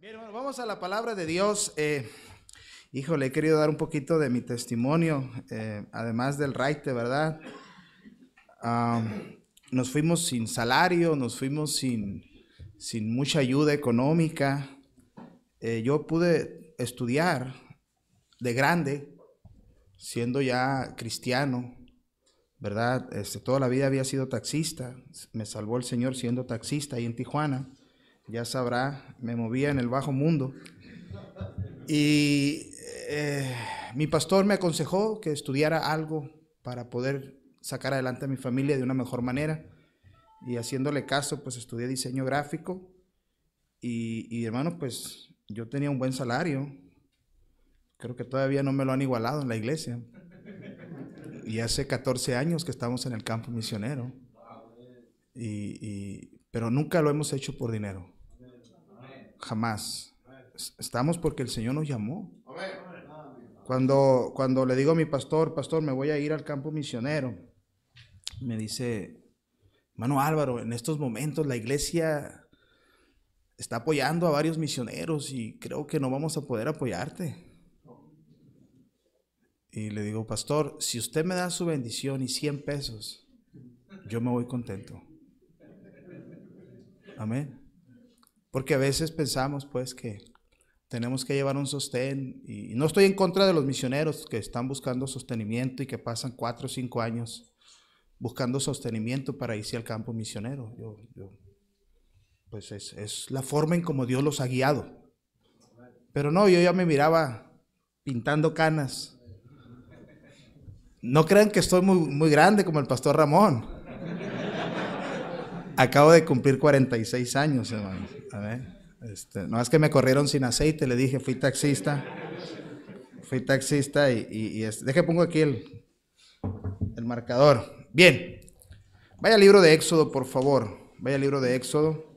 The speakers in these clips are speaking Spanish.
Bien, bueno, vamos a la palabra de Dios. Eh, híjole, he querido dar un poquito de mi testimonio, eh, además del raite, ¿verdad? nos fuimos sin salario, nos fuimos sin, mucha ayuda económica. Eh, yo pude estudiar de grande, siendo ya cristiano, ¿verdad? Este, toda la vida había sido taxista, me salvó el Señor siendo taxista ahí en Tijuana ya sabrá, me movía en el bajo mundo. Y eh, mi pastor me aconsejó que estudiara algo para poder sacar adelante a mi familia de una mejor manera. Y haciéndole caso, pues estudié diseño gráfico. Y, hermano, pues yo tenía un buen salario. Creo que todavía no me lo han igualado en la iglesia. Y hace 14 años que estamos en el campo misionero. y, pero nunca lo hemos hecho por dinero. Jamás. Estamos porque el Señor nos llamó. Cuando, cuando le digo a mi pastor, pastor, me voy a ir al campo misionero, me dice, hermano Álvaro, en estos momentos la iglesia está apoyando a varios misioneros y creo que no vamos a poder apoyarte. Y le digo, pastor, si usted me da su bendición y 100 pesos, yo me voy contento. Amén. Porque a veces pensamos pues que tenemos que llevar un sostén y no estoy en contra de los misioneros que están buscando sostenimiento y que pasan cuatro o cinco años buscando sostenimiento para irse al campo misionero. pues es, la forma en como Dios los ha guiado. Pero no, yo ya me miraba pintando canas. No crean que estoy muy, muy grande como el pastor Ramón. Acabo de cumplir 46 años, hermano. Este, no es que me corrieron sin aceite, le dije, fui taxista. Fui taxista y, y, deje pongo aquí el, marcador. Bien, vaya libro de Éxodo, por favor. Vaya libro de Éxodo.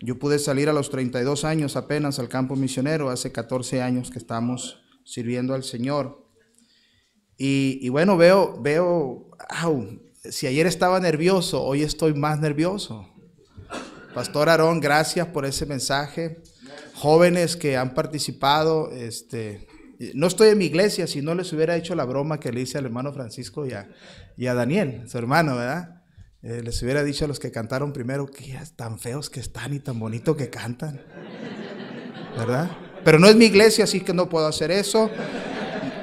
Yo pude salir a los 32 años apenas al campo misionero, hace 14 años que estamos sirviendo al Señor. Y, bueno, veo, veo, au, si ayer estaba nervioso, hoy estoy más nervioso. Pastor Aarón, gracias por ese mensaje. Jóvenes que han participado, este, no estoy en mi iglesia si no les hubiera hecho la broma que le hice al hermano Francisco y a, Daniel, su hermano, ¿verdad? Eh, les hubiera dicho a los que cantaron primero que tan feos que están y tan bonito que cantan, ¿verdad? Pero no es mi iglesia, así que no puedo hacer eso.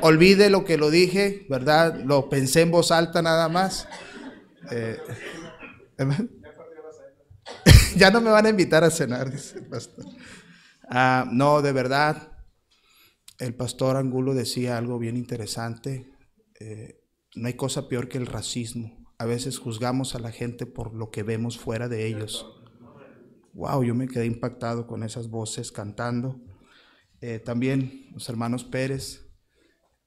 Olvide lo que lo dije, ¿verdad? Lo pensé en voz alta nada más. Eh, ya no me van a invitar a cenar, dice el pastor. Ah, no, de verdad, el pastor Angulo decía algo bien interesante. Eh, no hay cosa peor que el racismo. A veces juzgamos a la gente por lo que vemos fuera de ellos. Wow, yo me quedé impactado con esas voces cantando. Eh, también los hermanos Pérez,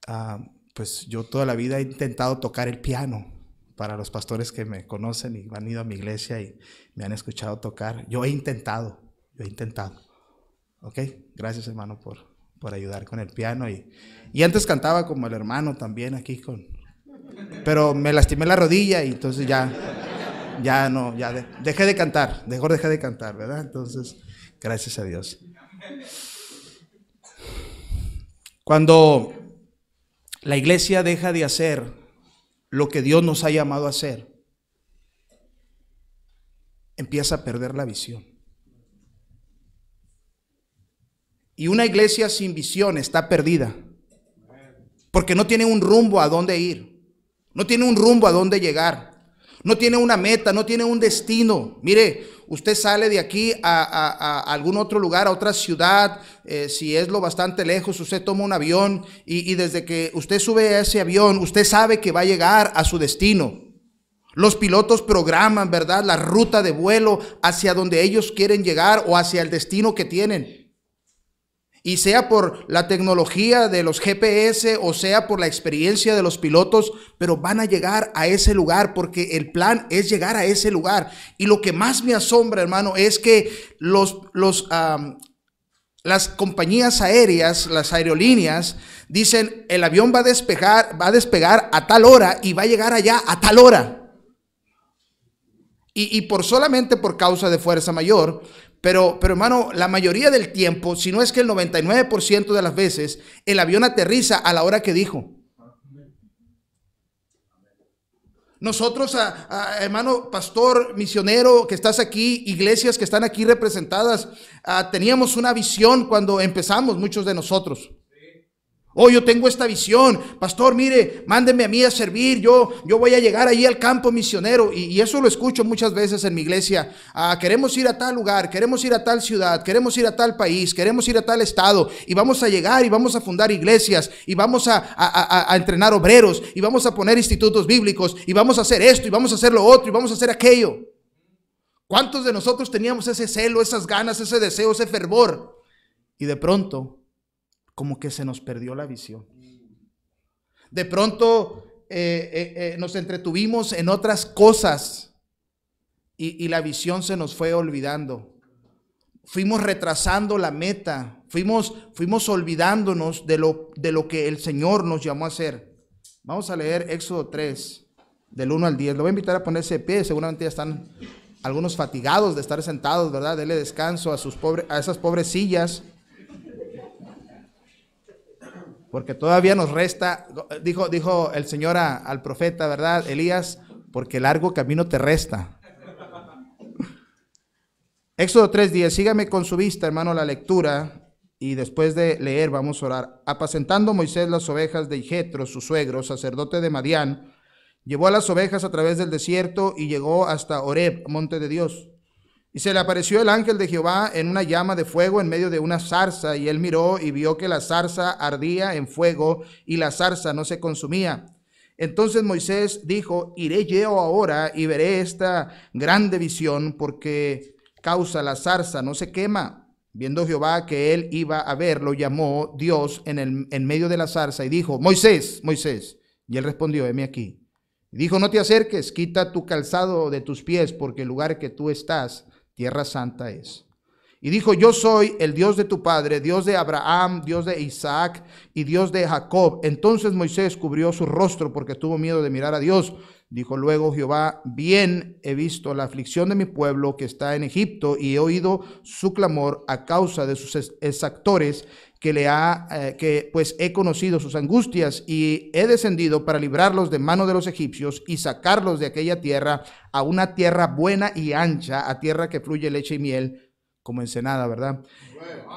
ah, pues yo toda la vida he intentado tocar el piano para los pastores que me conocen y han ido a mi iglesia y me han escuchado tocar, yo he intentado, yo he intentado. Ok, gracias hermano por, por ayudar con el piano. Y, antes cantaba como el hermano también aquí con... Pero me lastimé la rodilla y entonces ya, ya no, ya dejé de cantar, mejor dejé de cantar, ¿verdad? Entonces, gracias a Dios. Cuando la iglesia deja de hacer lo que Dios nos ha llamado a hacer, empieza a perder la visión. Y una iglesia sin visión está perdida. Porque no tiene un rumbo a dónde ir. No tiene un rumbo a dónde llegar no tiene una meta, no tiene un destino. Mire, usted sale de aquí a, algún otro lugar, a otra ciudad, eh, si es lo bastante lejos, usted toma un avión y, y desde que usted sube a ese avión, usted sabe que va a llegar a su destino. Los pilotos programan, ¿verdad?, la ruta de vuelo hacia donde ellos quieren llegar o hacia el destino que tienen. Y sea por la tecnología de los GPS o sea por la experiencia de los pilotos, pero van a llegar a ese lugar porque el plan es llegar a ese lugar. Y lo que más me asombra, hermano, es que los, las compañías aéreas, las aerolíneas, dicen el avión va a despegar, va a despegar a tal hora y va a llegar allá a tal hora. Y, y, por solamente por causa de fuerza mayor, pero, hermano, la mayoría del tiempo, si no es que el 99% de las veces, el avión aterriza a la hora que dijo. Nosotros, hermano pastor, misionero que estás aquí, iglesias que están aquí representadas, ah, teníamos una visión cuando empezamos, muchos de nosotros. Oh, yo tengo esta visión. Pastor, mire, mándeme a mí a servir. Yo, yo voy a llegar allí al campo misionero. Y, eso lo escucho muchas veces en mi iglesia. Ah, queremos ir a tal lugar, queremos ir a tal ciudad, queremos ir a tal país, queremos ir a tal estado. Y vamos a llegar y vamos a fundar iglesias. Y vamos a entrenar obreros. Y vamos a poner institutos bíblicos. Y vamos a hacer esto. Y vamos a hacer lo otro. Y vamos a hacer aquello. ¿Cuántos de nosotros teníamos ese celo, esas ganas, ese deseo, ese fervor? Y de pronto como que se nos perdió la visión. De pronto eh, eh, eh, nos entretuvimos en otras cosas y, la visión se nos fue olvidando. Fuimos retrasando la meta, fuimos, fuimos olvidándonos de lo, de lo que el Señor nos llamó a hacer. Vamos a leer Éxodo 3, del 1 al 10. Lo voy a invitar a ponerse de pie, seguramente ya están algunos fatigados de estar sentados, ¿verdad? Dele descanso a, sus pobres a esas pobres porque todavía nos resta, dijo, dijo el Señor al profeta, ¿verdad? Elías, porque largo camino te resta. Éxodo 3.10, sígame con su vista, hermano, la lectura, y después de leer vamos a orar. Apacentando Moisés las ovejas de Jetro, su suegro, sacerdote de Madián, llevó a las ovejas a través del desierto y llegó hasta Horeb, monte de Dios. Y se le apareció el ángel de Jehová en una llama de fuego en medio de una zarza, y él miró y vio que la zarza ardía en fuego y la zarza no se consumía. Entonces Moisés dijo, iré yo ahora y veré esta grande visión porque causa la zarza no se quema. Viendo Jehová que él iba a ver, lo llamó Dios en, el, en medio de la zarza y dijo, Moisés, Moisés. Y él respondió, heme aquí. dijo, no te acerques, quita tu calzado de tus pies porque el lugar que tú estás Tierra Santa es. Y dijo, yo soy el Dios de tu padre, Dios de Abraham, Dios de Isaac y Dios de Jacob. Entonces Moisés cubrió su rostro porque tuvo miedo de mirar a Dios. Dijo luego Jehová, bien he visto la aflicción de mi pueblo que está en Egipto y he oído su clamor a causa de sus exactores que le ha, eh, que pues he conocido sus angustias y he descendido para librarlos de mano de los egipcios y sacarlos de aquella tierra a una tierra buena y ancha, a tierra que fluye leche y miel, como ensenada, ¿verdad?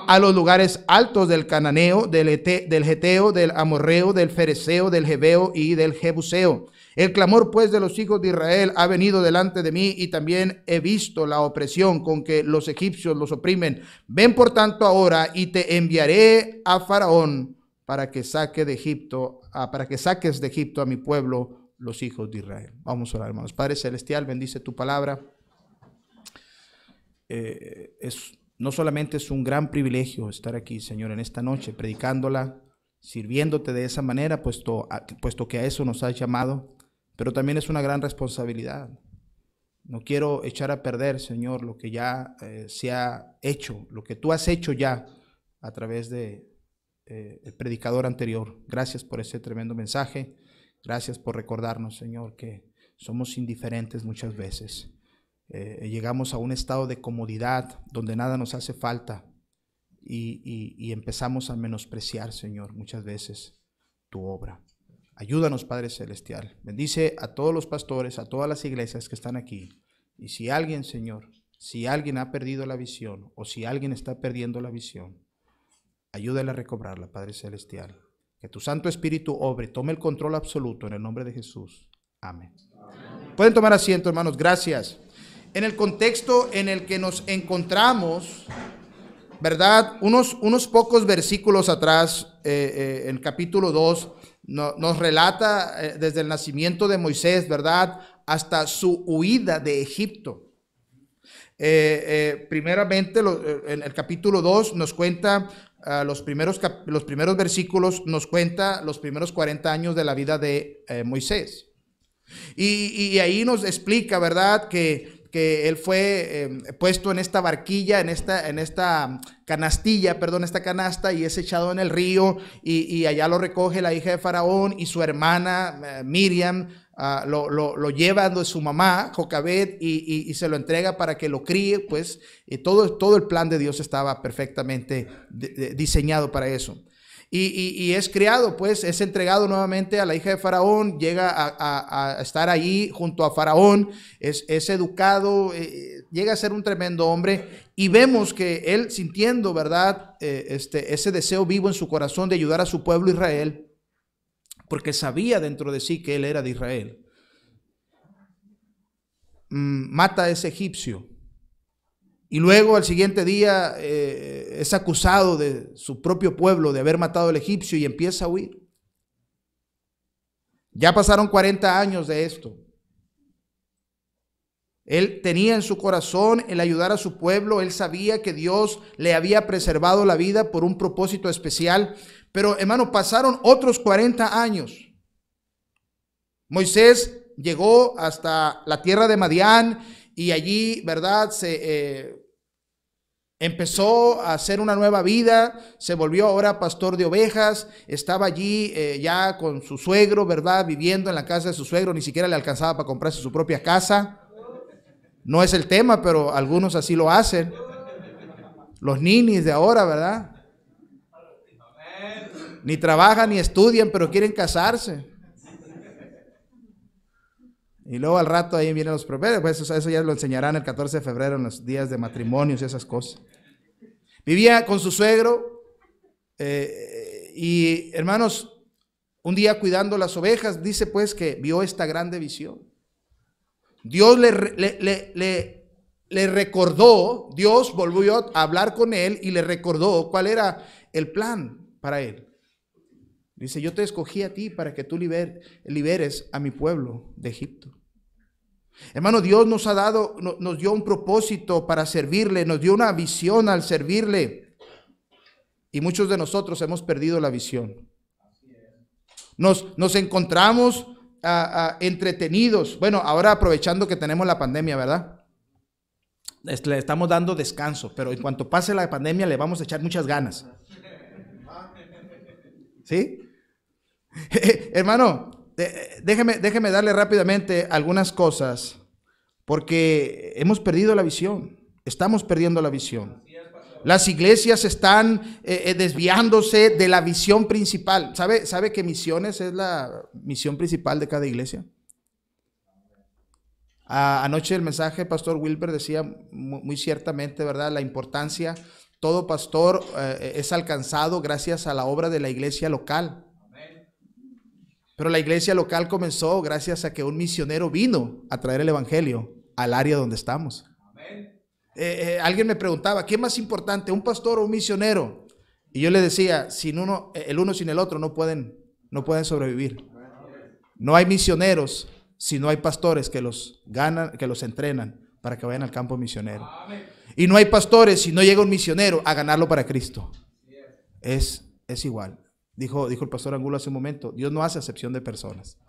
A los lugares altos del cananeo, del, del geteo, del amorreo, del fereceo, del jebeo y del jebuseo el clamor pues de los hijos de Israel ha venido delante de mí y también he visto la opresión con que los egipcios los oprimen. Ven por tanto ahora y te enviaré a Faraón para que saque de Egipto, ah, para que saques de Egipto a mi pueblo, los hijos de Israel. Vamos a orar, hermanos. Padre celestial, bendice tu palabra. Eh, no solamente es un gran privilegio estar aquí, Señor, en esta noche predicándola, sirviéndote de esa manera, puesto, puesto que a eso nos has llamado pero también es una gran responsabilidad. No quiero echar a perder, Señor, lo que ya eh, se ha hecho, lo que tú has hecho ya a través de eh, el predicador anterior. Gracias por ese tremendo mensaje. Gracias por recordarnos, Señor, que somos indiferentes muchas veces. Eh, llegamos a un estado de comodidad donde nada nos hace falta y empezamos a menospreciar, Señor, muchas veces tu obra. Ayúdanos, Padre Celestial. Bendice a todos los pastores, a todas las iglesias que están aquí. Y si alguien, Señor, si alguien ha perdido la visión o si alguien está perdiendo la visión, ayúdale a recobrarla, Padre Celestial. Que tu Santo Espíritu obre, tome el control absoluto en el nombre de Jesús. Amén. Pueden tomar asiento, hermanos. Gracias. En el contexto en el que nos encontramos, ¿verdad? Unos, unos pocos versículos atrás, eh, eh, en capítulo 2, nos relata eh, desde el nacimiento de Moisés, ¿verdad? Hasta su huida de Egipto. Eh, eh, primeramente, en el capítulo 2 nos cuenta ah, los, primeros los primeros versículos, nos cuenta los primeros 40 años de la vida de Moisés. Y, y, ahí nos explica, ¿verdad? Que él fue eh, puesto en esta barquilla, en esta, en esta canastilla, perdón, esta canasta, y es echado en el río, y, allá lo recoge la hija de Faraón y su hermana eh, Miriam. Ah, lo, lo, lleva de su mamá, Jocabet, y, se lo entrega para que lo críe, pues todo, todo el plan de Dios estaba perfectamente diseñado para eso. Y, es criado, pues, es entregado nuevamente a la hija de Faraón, llega a, estar ahí junto a Faraón, es, educado, eh, llega a ser un tremendo hombre. Y vemos que él sintiendo, ¿verdad?, eh, este, ese deseo vivo en su corazón de ayudar a su pueblo Israel, porque sabía dentro de sí que él era de Israel. Mm, mata a ese egipcio y luego al siguiente día eh, es acusado de su propio pueblo de haber matado al egipcio y empieza a huir. Ya pasaron 40 años de esto. Él tenía en su corazón el ayudar a su pueblo, él sabía que Dios le había preservado la vida por un propósito especial, pero hermano, pasaron otros 40 años. Moisés llegó hasta la tierra de Madián y allí, ¿verdad? Se eh, empezó a hacer una nueva vida, se volvió ahora pastor de ovejas, estaba allí eh, ya con su suegro, ¿verdad? Viviendo en la casa de su suegro, ni siquiera le alcanzaba para comprarse su propia casa. No es el tema, pero algunos así lo hacen. Los ninis de ahora, ¿verdad? Ni trabajan ni estudian, pero quieren casarse. Y luego al rato ahí vienen los proveedores. pues eso, eso, ya lo enseñarán el 14 de febrero en los días de matrimonios y esas cosas. Vivía con su suegro eh, y hermanos, un día cuidando las ovejas, dice pues que vio esta grande visión. Dios le, recordó, Dios volvió a hablar con él y le recordó cuál era el plan para él. Dice, yo te escogí a ti para que tú liberes a mi pueblo de Egipto. Hermano, Dios nos ha dado, nos dio un propósito para servirle, nos dio una visión al servirle. Y muchos de nosotros hemos perdido la visión. Nos, encontramos ah, ah, entretenidos. Bueno, ahora aprovechando que tenemos la pandemia, ¿verdad? Le estamos dando descanso, pero en cuanto pase la pandemia le vamos a echar muchas ganas. ¿Sí? Hermano, déjeme, déjeme darle rápidamente algunas cosas, porque hemos perdido la visión, estamos perdiendo la visión. Las iglesias están eh, eh, desviándose de la visión principal. ¿Sabe, ¿Sabe que misiones es la misión principal de cada iglesia? anoche el mensaje, Pastor Wilber decía muy, ciertamente, ¿verdad?, la importancia. Todo pastor eh, es alcanzado gracias a la obra de la iglesia local. Pero la iglesia local comenzó gracias a que un misionero vino a traer el Evangelio al área donde estamos. Eh, eh, alguien me preguntaba, ¿qué es más importante, un pastor o un misionero? Y yo le decía, sin uno, eh, el uno sin el otro no pueden, no pueden sobrevivir. No hay misioneros si no hay pastores que los ganan, que los entrenan para que vayan al campo misionero. Y no hay pastores si no llega un misionero a ganarlo para Cristo. Es, es igual. Dijo, el pastor Angulo hace un momento, Dios no hace acepción de personas.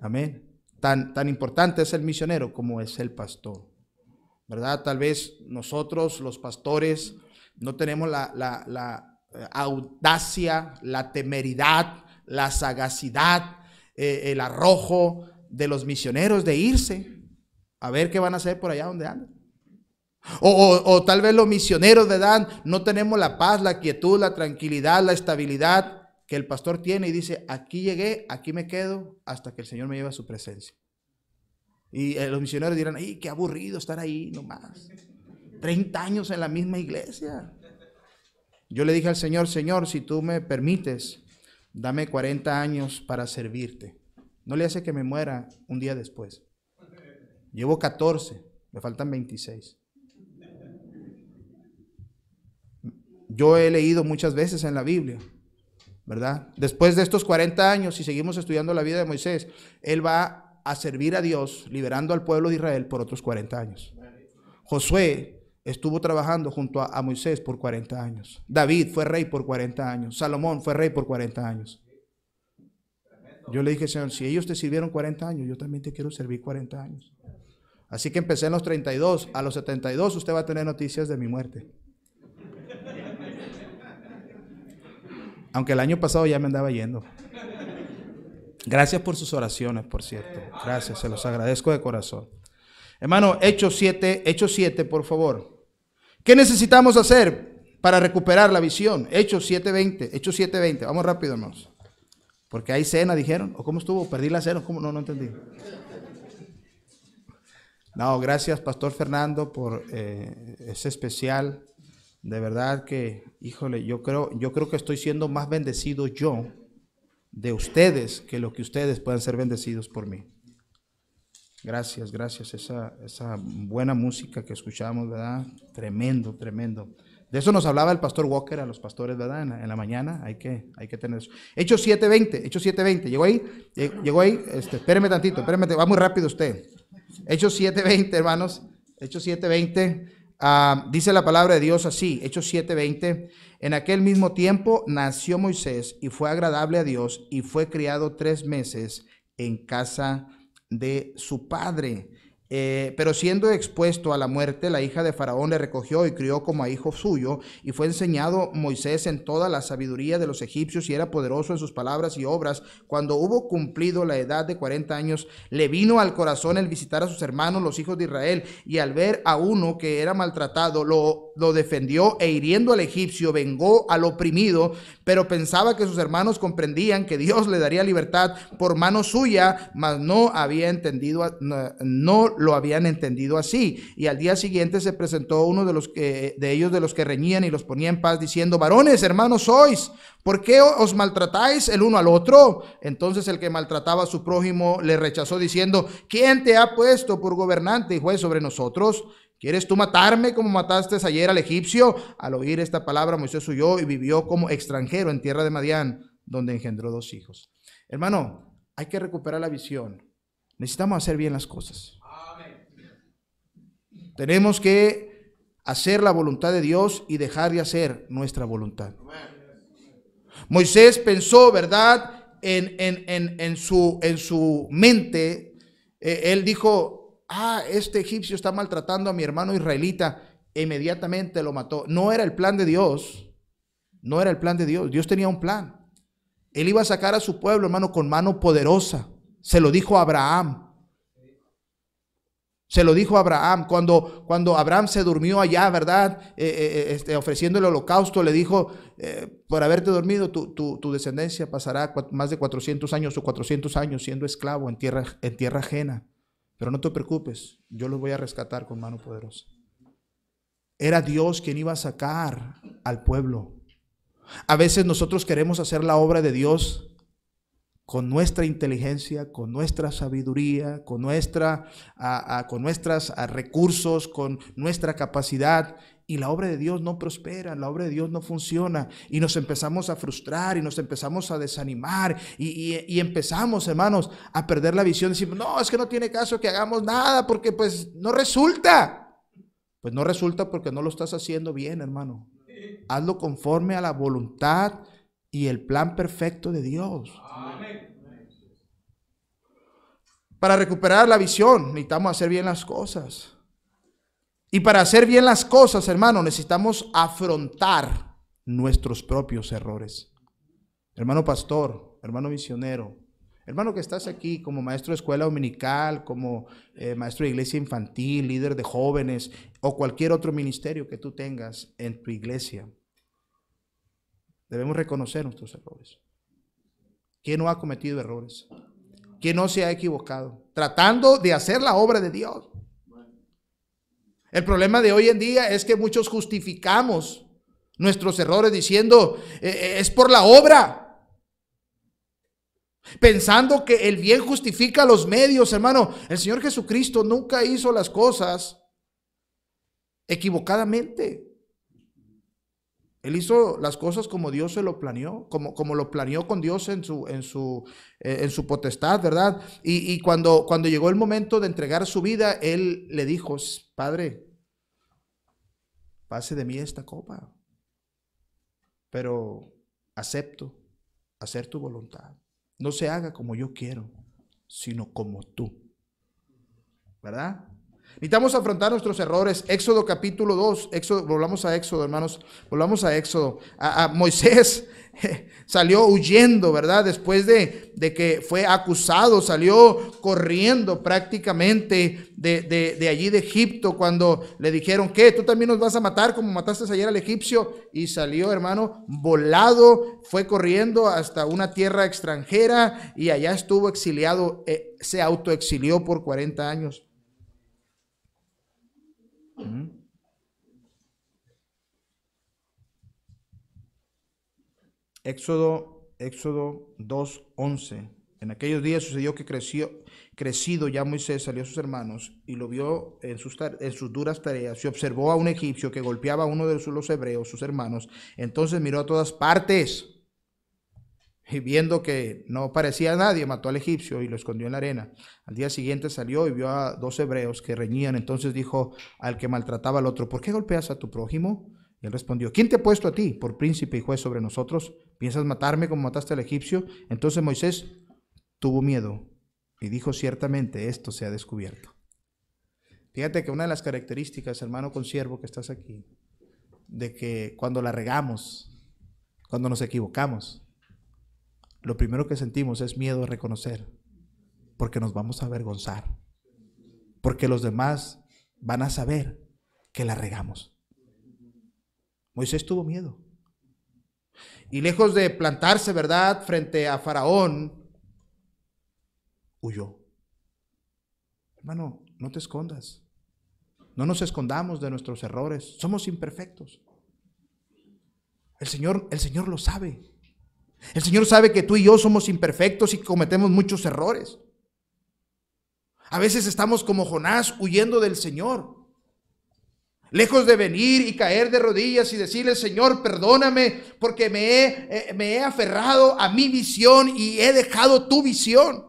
Amén. Tan, tan importante es el misionero como es el pastor. ¿Verdad? Tal vez nosotros, los pastores, no tenemos la, eh, audacia, la temeridad, la sagacidad, eh, el arrojo de los misioneros de irse a ver qué van a hacer por allá donde andan. O, tal vez los misioneros, de dan No tenemos la paz, la quietud, la tranquilidad, la estabilidad que el pastor tiene y dice, aquí llegué, aquí me quedo hasta que el Señor me lleve a su presencia. Y eh, los misioneros dirán, ¡ay, qué aburrido estar ahí nomás! 30 años en la misma iglesia. Yo le dije al Señor, Señor, si tú me permites, dame 40 años para servirte. No le hace que me muera un día después. Llevo 14, me faltan 26. Yo he leído muchas veces en la Biblia ¿verdad? Después de estos 40 años, si seguimos estudiando la vida de Moisés, él va a servir a Dios liberando al pueblo de Israel por otros 40 años. Josué estuvo trabajando junto a, Moisés por 40 años. David fue rey por 40 años. Salomón fue rey por 40 años. Yo le dije, Señor, si ellos te sirvieron 40 años, yo también te quiero servir 40 años. Así que empecé en los 32, a los 72 usted va a tener noticias de mi muerte. Aunque el año pasado ya me andaba yendo. Gracias por sus oraciones, por cierto. Gracias, se los agradezco de corazón. Hermano, Hechos 7, Hechos 7, por favor. ¿Qué necesitamos hacer para recuperar la visión? Hechos 7.20, Hechos 7.20. Vamos rápido, hermanos. Porque hay cena, dijeron. ¿O cómo estuvo? ¿Perdí la cena? ¿Cómo? No, no entendí. No, gracias, Pastor Fernando, por eh, ese especial de verdad que, híjole, yo creo, yo creo que estoy siendo más bendecido yo de ustedes que lo que ustedes puedan ser bendecidos por mí. Gracias, gracias. Esa, esa buena música que escuchamos, ¿verdad? Tremendo, tremendo. De eso nos hablaba el pastor Walker a los pastores, ¿verdad? En la, mañana hay que, hay que tener eso. Hechos 7.20, Hechos 7.20. Llegó ahí, eh, llegó ahí, este, espéreme tantito, espéreme, va muy rápido usted. Hechos 7.20, hermanos. Hechos 7.20. Ah, dice la palabra de Dios así, Hechos 7:20, en aquel mismo tiempo nació Moisés y fue agradable a Dios y fue criado tres meses en casa de su padre. Eh, pero siendo expuesto a la muerte, la hija de Faraón le recogió y crió como a hijo suyo, y fue enseñado Moisés en toda la sabiduría de los egipcios, y era poderoso en sus palabras y obras. Cuando hubo cumplido la edad de 40 años, le vino al corazón el visitar a sus hermanos, los hijos de Israel, y al ver a uno que era maltratado, lo, defendió e hiriendo al egipcio, vengó al oprimido, pero pensaba que sus hermanos comprendían que Dios le daría libertad por mano suya, mas no había entendido, no, no lo habían entendido así. Y al día siguiente se presentó uno de, los que, de ellos de los que reñían y los ponía en paz diciendo, varones, hermanos sois, ¿por qué os maltratáis el uno al otro? Entonces el que maltrataba a su prójimo le rechazó diciendo, ¿quién te ha puesto por gobernante y juez sobre nosotros? ¿Quieres tú matarme como mataste ayer al egipcio? Al oír esta palabra, Moisés huyó y vivió como extranjero en tierra de Madián, donde engendró dos hijos. Hermano, hay que recuperar la visión. Necesitamos hacer bien las cosas. Tenemos que hacer la voluntad de Dios y dejar de hacer nuestra voluntad. Moisés pensó, ¿verdad? En, su, en su mente, eh, él dijo, ah, este egipcio está maltratando a mi hermano israelita. E inmediatamente lo mató. No era el plan de Dios. No era el plan de Dios. Dios tenía un plan. Él iba a sacar a su pueblo, hermano, con mano poderosa. Se lo dijo a Abraham. Se lo dijo a Abraham cuando, cuando Abraham se durmió allá, ¿verdad? Eh, eh, eh, este, ofreciendo el holocausto, le dijo, por haberte dormido, tu, descendencia pasará más de 400 años o 400 años siendo esclavo en tierra, en tierra ajena. Pero no te preocupes, yo los voy a rescatar con mano poderosa. Era Dios quien iba a sacar al pueblo. A veces nosotros queremos hacer la obra de Dios con nuestra inteligencia, con nuestra sabiduría, con, nuestra, con nuestros recursos, con nuestra capacidad. Y la obra de Dios no prospera, la obra de Dios no funciona. Y nos empezamos a frustrar y nos empezamos a desanimar y, empezamos, hermanos, a perder la visión. Decimos, no, es que no tiene caso que hagamos nada porque pues no resulta. Pues no resulta porque no lo estás haciendo bien, hermano. Hazlo conforme a la voluntad y el plan perfecto de Dios. Para recuperar la visión necesitamos hacer bien las cosas. Y para hacer bien las cosas, hermano, necesitamos afrontar nuestros propios errores. Hermano pastor, hermano misionero, hermano que estás aquí como maestro de escuela dominical, como eh, maestro de iglesia infantil, líder de jóvenes o cualquier otro ministerio que tú tengas en tu iglesia. Debemos reconocer nuestros errores. ¿Quién no ha cometido errores? ¿Quién no se ha equivocado? Tratando de hacer la obra de Dios. El problema de hoy en día es que muchos justificamos nuestros errores diciendo, eh, eh, es por la obra. Pensando que el bien justifica los medios, hermano. El Señor Jesucristo nunca hizo las cosas equivocadamente. Él hizo las cosas como Dios se lo planeó, como, como lo planeó con Dios en su, en su, eh, en su potestad, ¿verdad? Y, cuando, cuando llegó el momento de entregar su vida, él le dijo, Padre, pase de mí esta copa, pero acepto hacer tu voluntad. No se haga como yo quiero, sino como tú. ¿Verdad? Necesitamos afrontar nuestros errores. Éxodo capítulo 2, volvamos a Éxodo, hermanos, volvamos a Éxodo. A, Moisés salió huyendo, ¿verdad? Después de, que fue acusado, salió corriendo prácticamente de, allí de Egipto cuando le dijeron, ¿qué? ¿Tú también nos vas a matar como mataste ayer al egipcio? Y salió, hermano, volado, fue corriendo hasta una tierra extranjera y allá estuvo exiliado, eh, se autoexilió por 40 años. Éxodo, Éxodo 2.11. En aquellos días sucedió que creció, crecido ya Moisés salió a sus hermanos y lo vio en sus, en sus duras tareas y observó a un egipcio que golpeaba a uno de los hebreos, sus hermanos. Entonces miró a todas partes y viendo que no parecía nadie, mató al egipcio y lo escondió en la arena. Al día siguiente salió y vio a dos hebreos que reñían. Entonces dijo al que maltrataba al otro, ¿por qué golpeas a tu prójimo? Y él respondió, ¿quién te ha puesto a ti por príncipe y juez sobre nosotros? ¿Piensas matarme como mataste al egipcio? Entonces Moisés tuvo miedo y dijo, ciertamente esto se ha descubierto. Fíjate que una de las características, hermano consiervo que estás aquí, de que cuando la regamos, cuando nos equivocamos, lo primero que sentimos es miedo a reconocer, porque nos vamos a avergonzar, porque los demás van a saber que la regamos. Moisés tuvo miedo. Y lejos de plantarse, ¿verdad?, frente a Faraón, huyó. Hermano, no te escondas. No nos escondamos de nuestros errores. Somos imperfectos. El Señor, el Señor lo sabe. El Señor sabe que tú y yo somos imperfectos y cometemos muchos errores. A veces estamos como Jonás huyendo del Señor. Lejos de venir y caer de rodillas y decirle, Señor, perdóname porque me he, eh, aferrado a mi visión y he dejado tu visión.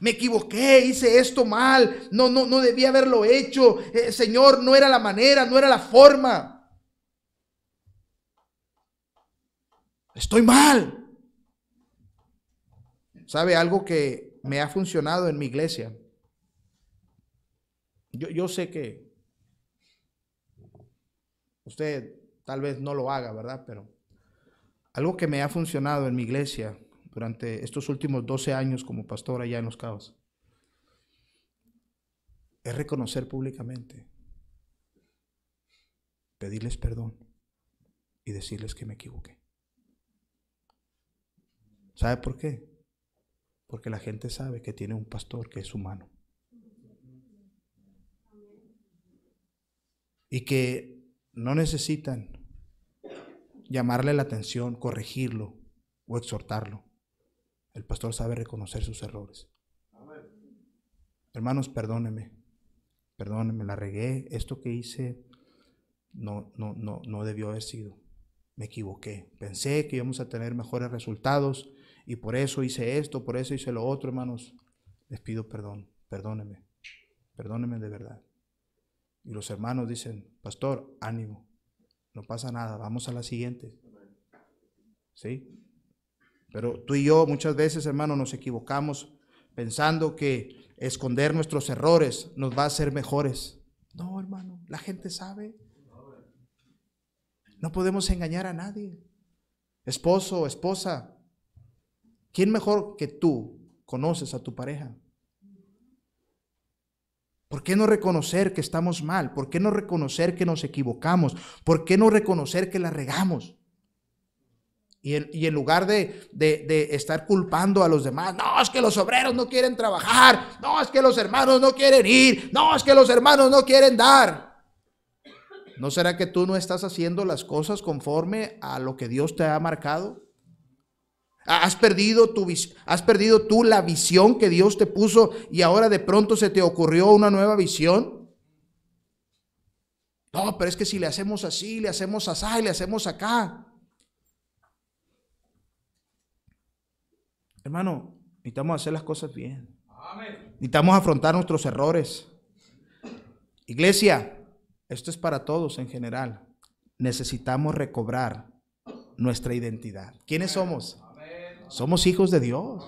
Me equivoqué, hice esto mal, no, no, no debía haberlo hecho. Eh, señor, no era la manera, no era la forma. Estoy mal. ¿Sabe algo que me ha funcionado en mi iglesia? Yo, sé que usted tal vez no lo haga, ¿verdad? Pero algo que me ha funcionado en mi iglesia durante estos últimos 12 años como pastor allá en Los Cabos es reconocer públicamente, pedirles perdón y decirles que me equivoqué. ¿Sabe por qué? Porque la gente sabe que tiene un pastor que es humano. Y que no necesitan llamarle la atención, corregirlo o exhortarlo. El pastor sabe reconocer sus errores. Hermanos, perdónenme. Perdónenme, la regué. Esto que hice no, no, no, no debió haber sido. Me equivoqué. Pensé que íbamos a tener mejores resultados y por eso hice esto, por eso hice lo otro, hermanos, les pido perdón, perdóneme, perdóneme de verdad. Y los hermanos dicen, pastor, ánimo, no pasa nada, vamos a la siguiente. ¿Sí? Pero tú y yo muchas veces, hermano, nos equivocamos pensando que esconder nuestros errores nos va a hacer mejores. No, hermano, la gente sabe. No podemos engañar a nadie. Esposo, esposa, ¿Quién mejor que tú conoces a tu pareja? ¿Por qué no reconocer que estamos mal? ¿Por qué no reconocer que nos equivocamos? ¿Por qué no reconocer que la regamos? Y en, lugar de, de, estar culpando a los demás, no, es que los obreros no quieren trabajar, no, es que los hermanos no quieren ir, no, es que los hermanos no quieren dar. ¿No será que tú no estás haciendo las cosas conforme a lo que Dios te ha marcado? Has perdido, tu, has perdido tú la visión que Dios te puso y ahora de pronto se te ocurrió una nueva visión. No, pero es que si le hacemos así, le hacemos así, le hacemos acá. Hermano, necesitamos hacer las cosas bien. Necesitamos afrontar nuestros errores. Iglesia, esto es para todos en general. Necesitamos recobrar nuestra identidad. ¿Quiénes somos? Somos hijos de Dios.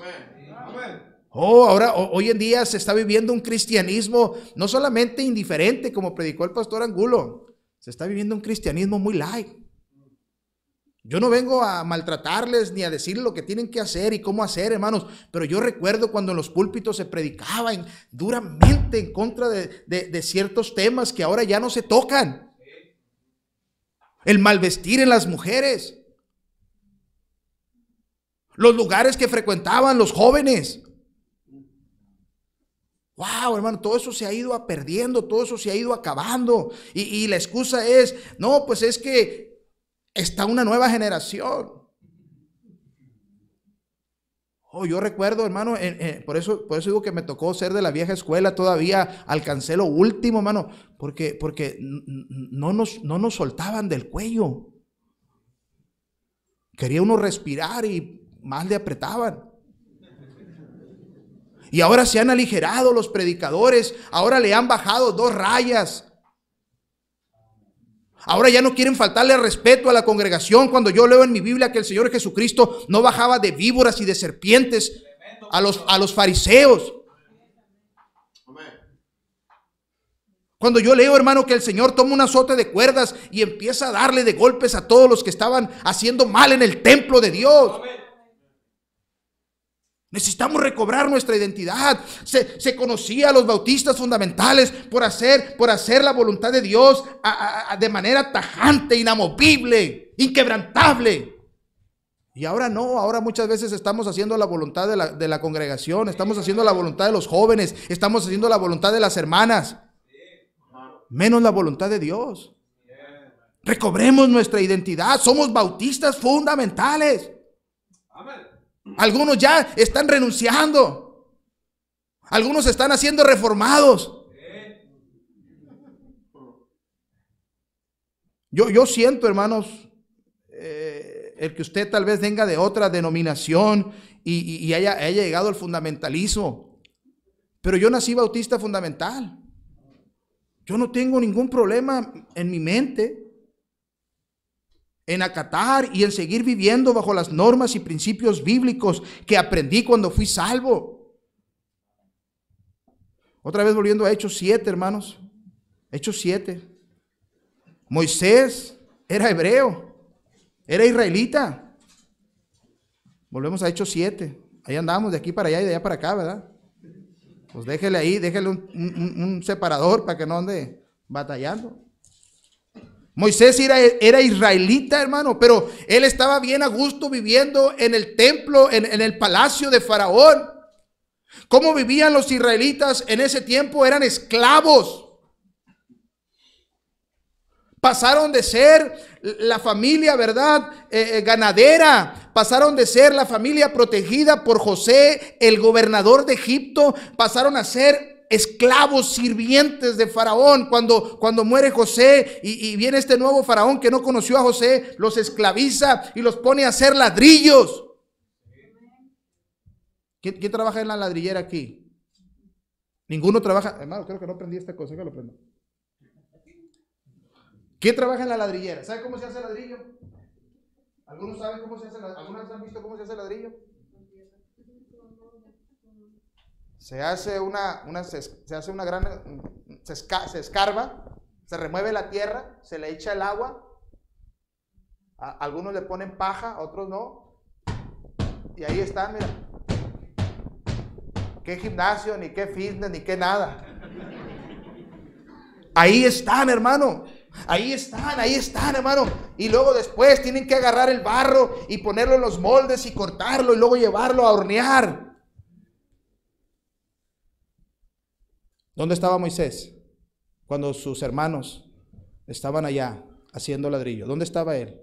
Oh, ahora hoy en día se está viviendo un cristianismo no solamente indiferente, como predicó el pastor Angulo, se está viviendo un cristianismo muy light. Yo no vengo a maltratarles ni a decir lo que tienen que hacer y cómo hacer, hermanos, pero yo recuerdo cuando en los púlpitos se predicaban duramente en contra de, de, ciertos temas que ahora ya no se tocan. El malvestir en las mujeres, los lugares que frecuentaban los jóvenes. Wow, hermano, todo eso se ha ido perdiendo, todo eso se ha ido acabando. Y, la excusa es, no, pues es que está una nueva generación. Oh, yo recuerdo, hermano, por, eso, por eso digo que me tocó ser de la vieja escuela, todavía alcancé lo último, hermano, porque, porque no, nos, no nos soltaban del cuello. Quería uno respirar y más le apretaban. Y ahora se han aligerado los predicadores, ahora le han bajado dos rayas. Ahora ya no quieren faltarle respeto a la congregación cuando yo leo en mi Biblia que el Señor Jesucristo no bajaba de víboras y de serpientes a los, a los fariseos. Cuando yo leo, hermano, que el Señor toma un azote de cuerdas y empieza a darle de golpes a todos los que estaban haciendo mal en el templo de Dios. Amén. Necesitamos recobrar nuestra identidad. Se, conocía a los bautistas fundamentales por hacer, por hacer la voluntad de Dios de manera tajante, inamovible, inquebrantable. Y ahora no, ahora muchas veces estamos haciendo la voluntad de la, de la congregación, estamos haciendo la voluntad de los jóvenes, estamos haciendo la voluntad de las hermanas, menos la voluntad de Dios. Recobremos nuestra identidad, somos bautistas fundamentales. Amén. Algunos ya están renunciando. Algunos están haciendo reformados. Yo, yo siento, hermanos, eh, el que usted tal vez venga de otra denominación y, haya, haya llegado al fundamentalismo. Pero yo nací bautista fundamental. Yo no tengo ningún problema en mi mente en acatar y en seguir viviendo bajo las normas y principios bíblicos que aprendí cuando fui salvo. Otra vez volviendo a Hechos 7, hermanos. Hechos 7. Moisés era hebreo, era israelita. Volvemos a Hechos 7. Ahí andamos de aquí para allá y de allá para acá, ¿verdad? Pues déjele ahí, déjele un, un separador para que no ande batallando. Moisés era, israelita, hermano, pero él estaba bien a gusto viviendo en el templo, en, el palacio de Faraón. ¿Cómo vivían los israelitas en ese tiempo? Eran esclavos. Pasaron de ser la familia, ¿verdad? Eh, eh, ganadera. Pasaron de ser la familia protegida por José, el gobernador de Egipto. Pasaron a ser esclavos sirvientes de Faraón. Cuando, cuando muere José y, viene este nuevo Faraón que no conoció a José, los esclaviza y los pone a hacer ladrillos. ¿Quién, trabaja en la ladrillera aquí? Ninguno trabaja. Hermano, creo que no aprendí esta cosa, lo ¿Quién trabaja en la ladrillera? ¿Sabe cómo se hace ladrillo? ¿Algunos saben cómo se hace ¿Algunos han visto cómo se hace ladrillo? se hace una, se, hace una gran, se, escarba, se remueve la tierra, se le echa el agua, algunos le ponen paja, otros no, y ahí están mira, qué gimnasio, ni qué fitness, ni qué nada. Ahí están, hermano. Ahí están, ahí están, hermano. Y luego después tienen que agarrar el barro y ponerlo en los moldes y cortarlo y luego llevarlo a hornear. ¿Dónde estaba Moisés cuando sus hermanos estaban allá haciendo ladrillo? ¿Dónde estaba él?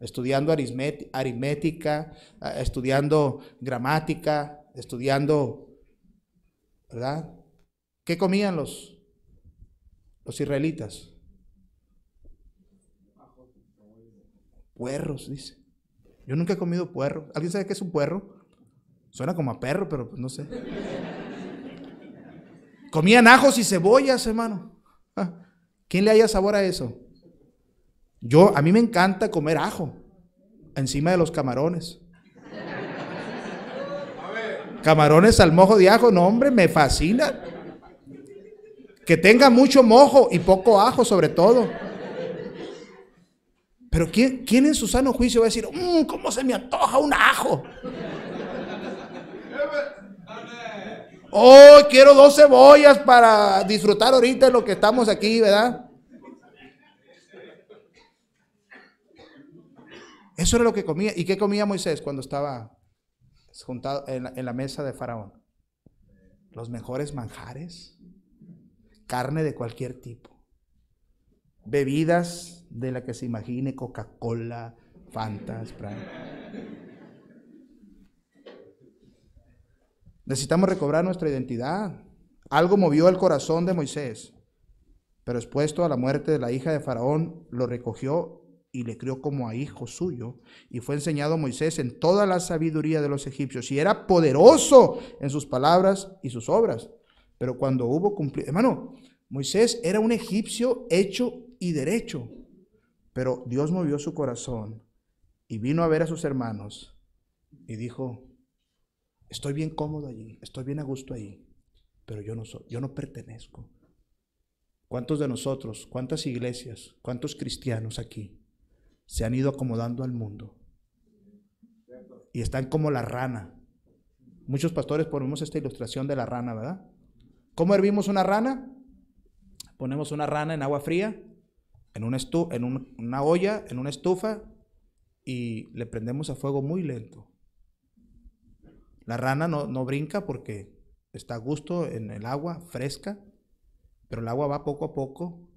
Estudiando aritmética, estudiando gramática, estudiando, ¿verdad? ¿Qué comían los, los israelitas? Puerros, dice. Yo nunca he comido puerro. ¿Alguien sabe qué es un puerro? Suena como a perro, pero pues no sé. Comían ajos y cebollas, hermano. Ah, ¿Quién le haya sabor a eso? Yo, a mí me encanta comer ajo encima de los camarones. Camarones al mojo de ajo, no hombre, me fascina. Que tenga mucho mojo y poco ajo sobre todo. Pero ¿quién, quién en su sano juicio va a decir, mmm, ¿cómo se me antoja un ajo? Oh, quiero dos cebollas para disfrutar ahorita lo que estamos aquí, ¿verdad? Eso era lo que comía. ¿Y qué comía Moisés cuando estaba juntado en la, mesa de Faraón? Los mejores manjares, carne de cualquier tipo, bebidas de la que se imagine, Coca-Cola, Fanta, Sprite. Necesitamos recobrar nuestra identidad. Algo movió el corazón de Moisés, pero expuesto a la muerte de la hija de Faraón, lo recogió y le crió como a hijo suyo. Y fue enseñado Moisés en toda la sabiduría de los egipcios. Y era poderoso en sus palabras y sus obras. Pero cuando hubo cumplido, hermano, Moisés era un egipcio hecho y derecho. Pero Dios movió su corazón y vino a ver a sus hermanos y dijo, Estoy bien cómodo allí, estoy bien a gusto allí, pero yo no soy, yo no pertenezco. ¿Cuántos de nosotros, cuántas iglesias, cuántos cristianos aquí se han ido acomodando al mundo? Y están como la rana. Muchos pastores ponemos esta ilustración de la rana, ¿verdad? ¿Cómo hervimos una rana? Ponemos una rana en agua fría, en, en una olla, en una estufa, y le prendemos a fuego muy lento. La rana no, brinca porque está a gusto en el agua, fresca, pero el agua va poco a poco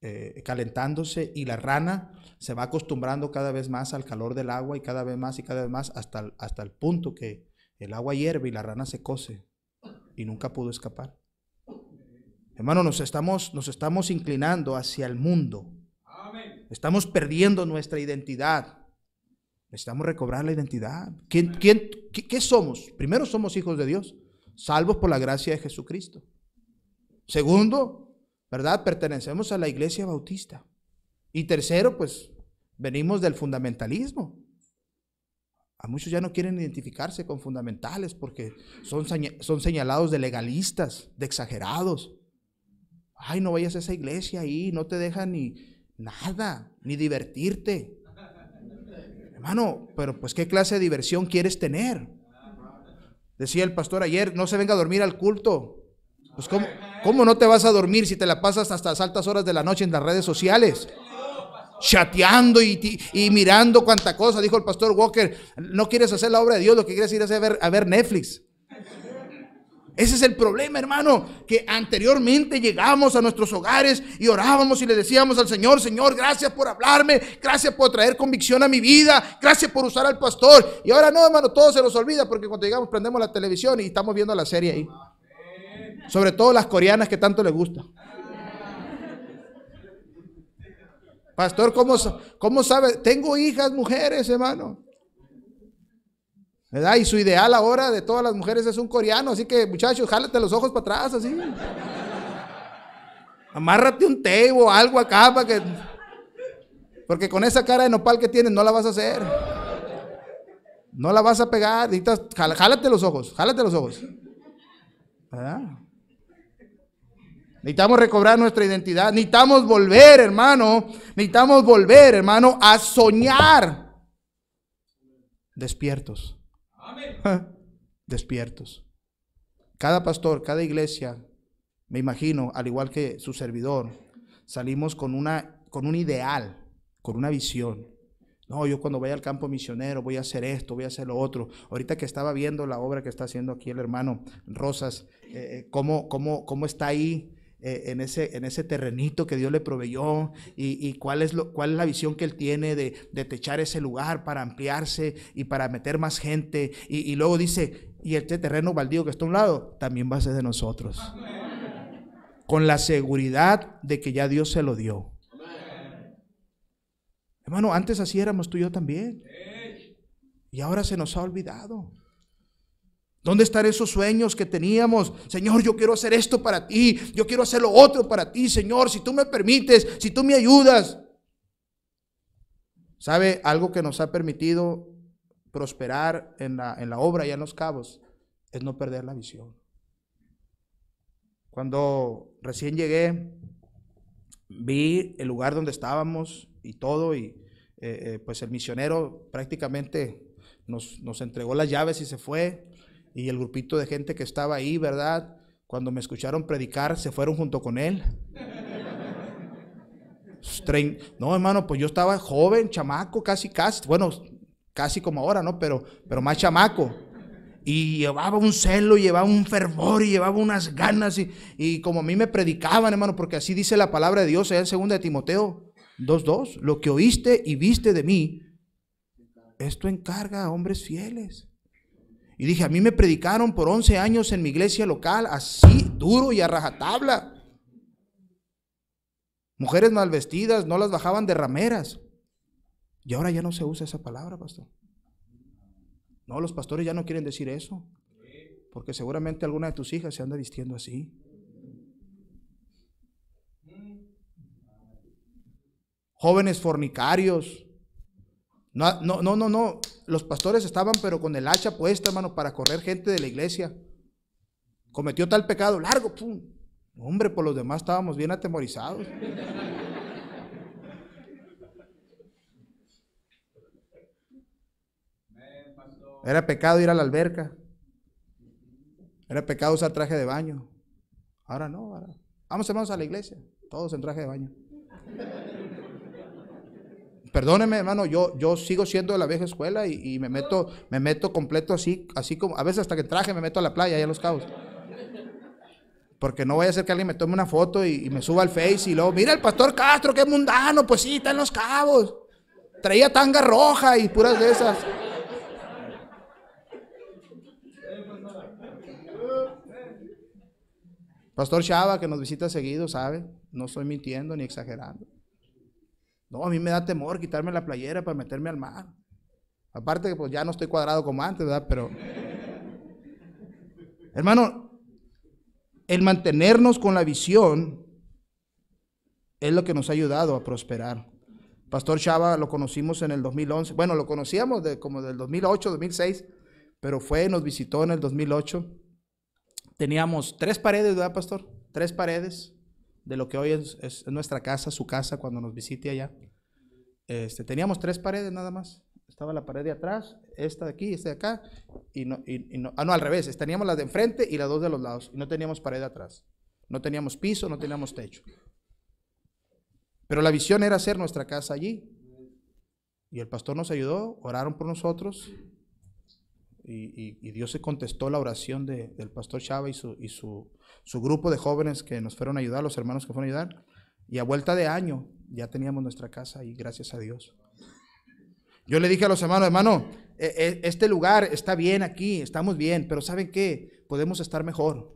eh, calentándose y la rana se va acostumbrando cada vez más al calor del agua y cada vez más y cada vez más hasta el, hasta el punto que el agua hierve y la rana se cose y nunca pudo escapar. Hermano, nos estamos, nos estamos inclinando hacia el mundo. Estamos perdiendo nuestra identidad. Necesitamos recobrar la identidad. ¿Quién, quién, qué, somos? Primero somos hijos de Dios, salvos por la gracia de Jesucristo. Segundo, ¿verdad? Pertenecemos a la iglesia bautista. Y tercero, pues venimos del fundamentalismo. A muchos ya no quieren identificarse con fundamentales porque son, son señalados de legalistas, de exagerados. Ay, no vayas a esa iglesia ahí, no te dejan ni nada, ni divertirte. Hermano, pero pues qué clase de diversión quieres tener. Decía el pastor ayer, no se venga a dormir al culto. Pues ¿cómo, no te vas a dormir si te la pasas hasta las altas horas de la noche en las redes sociales? chateando y, mirando cuánta cosa, dijo el pastor Walker, no quieres hacer la obra de Dios, lo que quieres ir es a a ver Netflix. Ese es el problema, hermano, que anteriormente llegamos a nuestros hogares y orábamos y le decíamos al Señor, Señor, gracias por hablarme, gracias por traer convicción a mi vida, gracias por usar al pastor. Y ahora no, hermano, todo se nos olvida porque cuando llegamos prendemos la televisión y estamos viendo la serie ahí. Sobre todo las coreanas que tanto les gusta. Pastor, ¿cómo, cómo sabe? Tengo hijas mujeres, hermano. ¿Verdad? Y su ideal ahora de todas las mujeres es un coreano, así que muchachos, jálate los ojos para atrás, así. Amárrate un tebo, algo acá para que. Porque con esa cara de nopal que tienes, no la vas a hacer. No la vas a pegar. jálate los ojos, jálate los ojos. ¿Verdad? Necesitamos recobrar nuestra identidad. Necesitamos volver, hermano. Necesitamos volver, hermano, a soñar despiertos. Ah, despiertos. Cada pastor, cada iglesia, me imagino, al igual que su servidor, salimos con, una, con un ideal, con una visión. No, yo cuando vaya al campo misionero voy a hacer esto, voy a hacer lo otro. Ahorita que estaba viendo la obra que está haciendo aquí el hermano Rosas, como eh, eh, cómo, cómo, cómo está ahí eh, en, ese, en ese terrenito que Dios le proveyó y, cuál, es lo, cuál es la visión que él tiene de, de, techar ese lugar para ampliarse y para meter más gente. Y, y luego dice, y este terreno baldío que está a un lado también va a ser de nosotros. Con la seguridad de que ya Dios se lo dio. Hermano, antes así éramos tú y yo también. Y ahora se nos ha olvidado. ¿Dónde están esos sueños que teníamos? Señor, yo quiero hacer esto para ti, yo quiero hacer lo otro para ti, Señor, si tú me permites, si tú me ayudas. ¿Sabe algo que nos ha permitido prosperar en la, obra y en los cabos? Es no perder la visión. Cuando recién llegué, vi el lugar donde estábamos y todo, y eh, eh, pues el misionero prácticamente nos, nos entregó las llaves y se fue y el grupito de gente que estaba ahí, ¿verdad? Cuando me escucharon predicar, se fueron junto con él. No, hermano, pues yo estaba joven, chamaco, casi, casi, bueno, casi como ahora, ¿no? Pero, pero más chamaco. Y llevaba un celo, llevaba un fervor y llevaba unas ganas. Y, como a mí me predicaban, hermano, porque así dice la palabra de Dios en en 2 de Timoteo 2.2. Lo que oíste y viste de mí, esto encarga a hombres fieles. Y dije, a mí me predicaron por 11 años en mi iglesia local, así, duro y a rajatabla. Mujeres mal vestidas, no las bajaban de rameras. Y ahora ya no se usa esa palabra, pastor. No, los pastores ya no quieren decir eso. Porque seguramente alguna de tus hijas se anda vistiendo así. Jóvenes fornicarios, no, no, no, no, Los pastores estaban, pero con el hacha puesta, hermano, para correr gente de la iglesia. Cometió tal pecado, largo, pum. Hombre, por los demás estábamos bien atemorizados. Era pecado ir a la alberca. Era pecado usar traje de baño. Ahora no, ahora. Vamos hermanos a la iglesia, todos en traje de baño. Perdóneme, hermano, yo, yo sigo siendo de la vieja escuela y, me meto, me meto completo así, así como, a veces hasta que traje me meto a la playa y a los cabos. Porque no voy a hacer que alguien me tome una foto y, y me suba al Face y luego, mira el pastor Castro, qué mundano, pues sí, está en los cabos. Traía tanga roja y puras de esas. Pastor Chava, que nos visita seguido, sabe, no estoy mintiendo ni exagerando. No, a mí me da temor quitarme la playera para meterme al mar. Aparte que pues ya no estoy cuadrado como antes, ¿verdad? Pero... Hermano, el mantenernos con la visión es lo que nos ha ayudado a prosperar. Pastor Chava lo conocimos en el 2011. Bueno, lo conocíamos de, como del 2008, 2006, pero fue, nos visitó en el 2008. Teníamos tres paredes, ¿verdad, pastor? Tres paredes de lo que hoy es, nuestra casa, su casa, cuando nos visite allá. Este, teníamos tres paredes nada más. Estaba la pared de atrás, esta de aquí, esta de acá, y no, ah, no, al revés, teníamos las de enfrente y las dos de los lados, y no teníamos pared atrás. No teníamos piso, no teníamos techo. Pero la visión era hacer nuestra casa allí. Y el pastor nos ayudó, oraron por nosotros, y, Dios se contestó la oración del pastor Chava y su, su grupo de jóvenes que nos fueron a ayudar, los hermanos que fueron a ayudar, y a vuelta de año ya teníamos nuestra casa y gracias a Dios. Yo le dije a los hermanos, hermano, e, e, este lugar está bien aquí, estamos bien, pero ¿saben qué? Podemos estar mejor.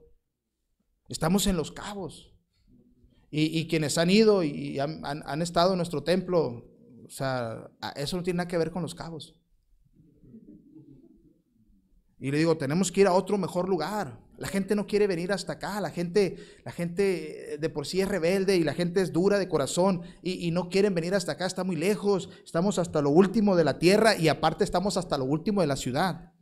Estamos en los cabos. Y, quienes han ido y han, han estado en nuestro templo, o sea, eso no tiene nada que ver con los cabos. Y le digo, tenemos que ir a otro mejor lugar. La gente no quiere venir hasta acá, la gente, la gente eh, de por sí es rebelde y la gente es dura de corazón y, no quieren venir hasta acá, está muy lejos, estamos hasta lo último de la tierra y aparte estamos hasta lo último de la ciudad.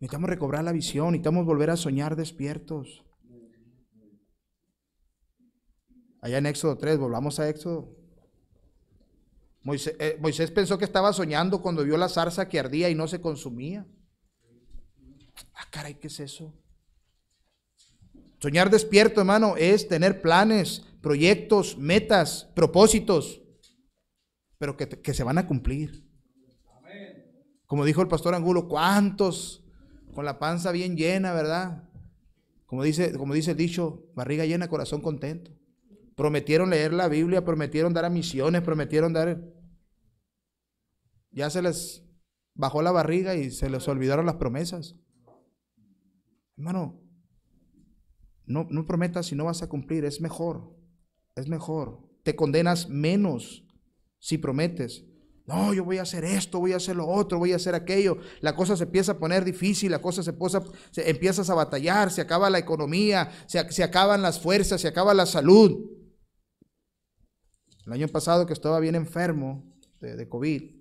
Necesitamos recobrar la visión, necesitamos volver a soñar despiertos. Allá en Éxodo 3, volvamos a Éxodo. Eh, Moisés, pensó que estaba soñando cuando vio la zarza que ardía y no se consumía. Ah, caray, ¿qué es eso? Soñar despierto, hermano, es tener planes, proyectos, metas, propósitos, pero que, se van a cumplir. Como dijo el pastor Angulo, ¿cuántos con la panza bien llena, verdad? Como dice, como dice el dicho, barriga llena, corazón contento. Prometieron leer la Biblia, prometieron dar a misiones, prometieron dar ya se les bajó la barriga y se les olvidaron las promesas. Hermano, no, prometas si no vas a cumplir, es mejor, es mejor. Te condenas menos si prometes. No, yo voy a hacer esto, voy a hacer lo otro, voy a hacer aquello. La cosa se empieza a poner difícil, la cosa se, posa, empiezas a batallar, se acaba la economía, se, acaban las fuerzas, se acaba la salud. El año pasado que estaba bien enfermo de, de COVID,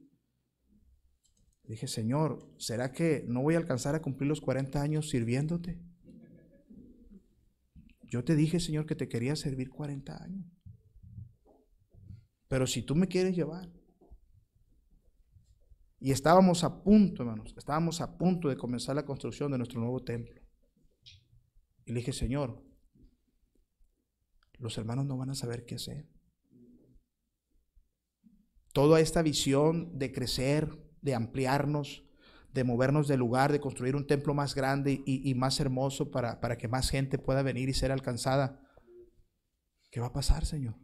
Dije, Señor, ¿será que no voy a alcanzar a cumplir los 40 años sirviéndote? Yo te dije, Señor, que te quería servir 40 años. Pero si tú me quieres llevar. Y estábamos a punto, hermanos, estábamos a punto de comenzar la construcción de nuestro nuevo templo. Y le dije, Señor, los hermanos no van a saber qué hacer. Toda esta visión de crecer, de ampliarnos, de movernos del lugar, de construir un templo más grande y, más hermoso para, para que más gente pueda venir y ser alcanzada. ¿Qué va a pasar, Señor?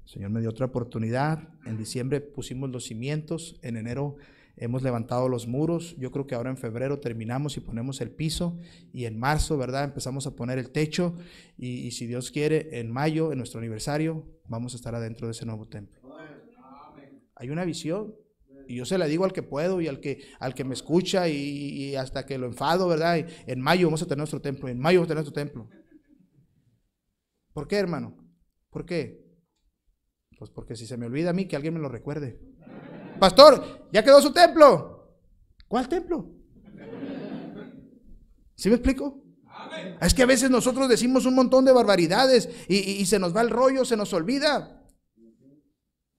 El Señor me dio otra oportunidad. En diciembre pusimos los cimientos, en enero hemos levantado los muros. Yo creo que ahora en febrero terminamos y ponemos el piso. Y en marzo, ¿verdad? Empezamos a poner el techo. Y, y, si Dios quiere, en mayo, en nuestro aniversario, vamos a estar adentro de ese nuevo templo. Hay una visión yo se la digo al que puedo y al que, al que me escucha y, hasta que lo enfado, ¿verdad? en mayo vamos a tener nuestro templo, en mayo vamos a tener nuestro templo. ¿Por qué, hermano? ¿Por qué? Pues porque si se me olvida a mí, que alguien me lo recuerde. Pastor, ya quedó su templo. ¿Cuál templo? ¿Sí me explico? Es que a veces nosotros decimos un montón de barbaridades y, y se nos va el rollo, se nos olvida.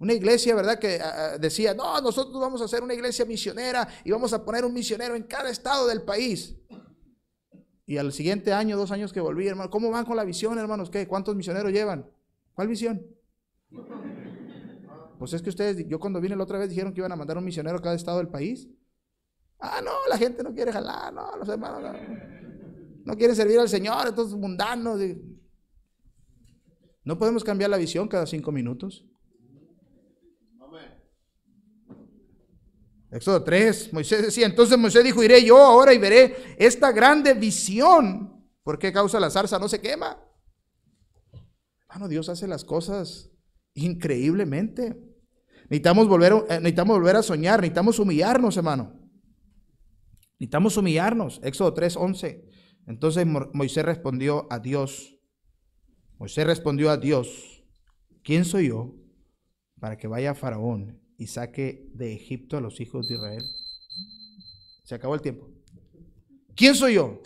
Una iglesia, ¿verdad? Que ah, ah, decía, no, nosotros vamos a hacer una iglesia misionera y vamos a poner un misionero en cada estado del país. Y al siguiente año, dos años que volví, hermano, ¿cómo van con la visión, hermanos? ¿Qué? ¿Cuántos misioneros llevan? ¿Cuál visión? Pues es que ustedes, yo cuando vine la otra vez dijeron que iban a mandar un misionero a cada estado del país. Ah, no, la gente no quiere jalar, no, los hermanos no, quieren servir al Señor, estos mundanos. No podemos cambiar la visión cada cinco minutos. Éxodo 3, Moisés decía, entonces Moisés dijo, iré yo ahora y veré esta grande visión. ¿Por qué causa la zarza no se quema? Hermano, Dios hace las cosas increíblemente. Necesitamos volver, eh, necesitamos volver a soñar, necesitamos humillarnos, hermano. Necesitamos humillarnos. Éxodo 3, 11. Entonces Moisés respondió a Dios. Moisés respondió a Dios, ¿quién soy yo para que vaya a Faraón y saque de Egipto a los hijos de Israel. Se acabó el tiempo. ¿Quién soy yo?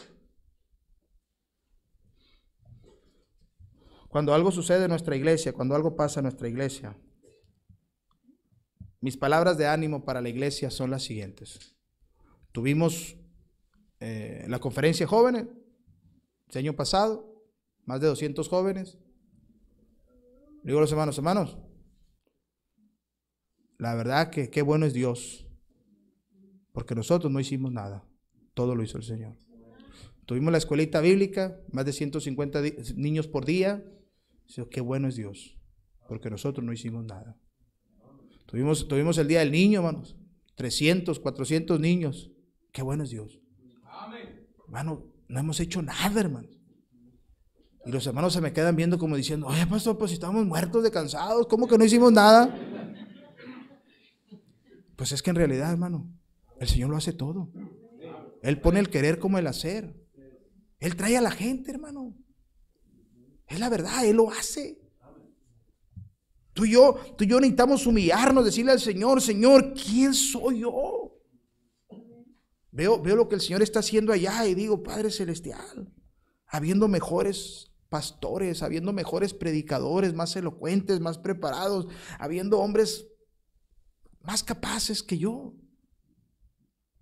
Cuando algo sucede en nuestra iglesia, cuando algo pasa en nuestra iglesia, mis palabras de ánimo para la iglesia son las siguientes. Tuvimos eh, la conferencia jóvenes el año pasado, más de 200 jóvenes. digo los hermanos, hermanos, la verdad que qué bueno es Dios. Porque nosotros no hicimos nada. Todo lo hizo el Señor. Tuvimos la escuelita bíblica, más de 150 niños por día. Qué bueno es Dios. Porque nosotros no hicimos nada. Tuvimos, tuvimos el Día del Niño, hermanos. 300, 400 niños. Qué bueno es Dios. Hermano, no hemos hecho nada, hermano. Y los hermanos se me quedan viendo como diciendo, oye, pastor, pues estamos muertos de cansados, ¿cómo que no hicimos nada? Pues es que en realidad, hermano, el Señor lo hace todo. Él pone el querer como el hacer. Él trae a la gente, hermano. Es la verdad, Él lo hace. Tú y yo, tú y yo necesitamos humillarnos, decirle al Señor, Señor, ¿quién soy yo? Veo, veo lo que el Señor está haciendo allá y digo, Padre Celestial, habiendo mejores pastores, habiendo mejores predicadores, más elocuentes, más preparados, habiendo hombres más capaces que yo.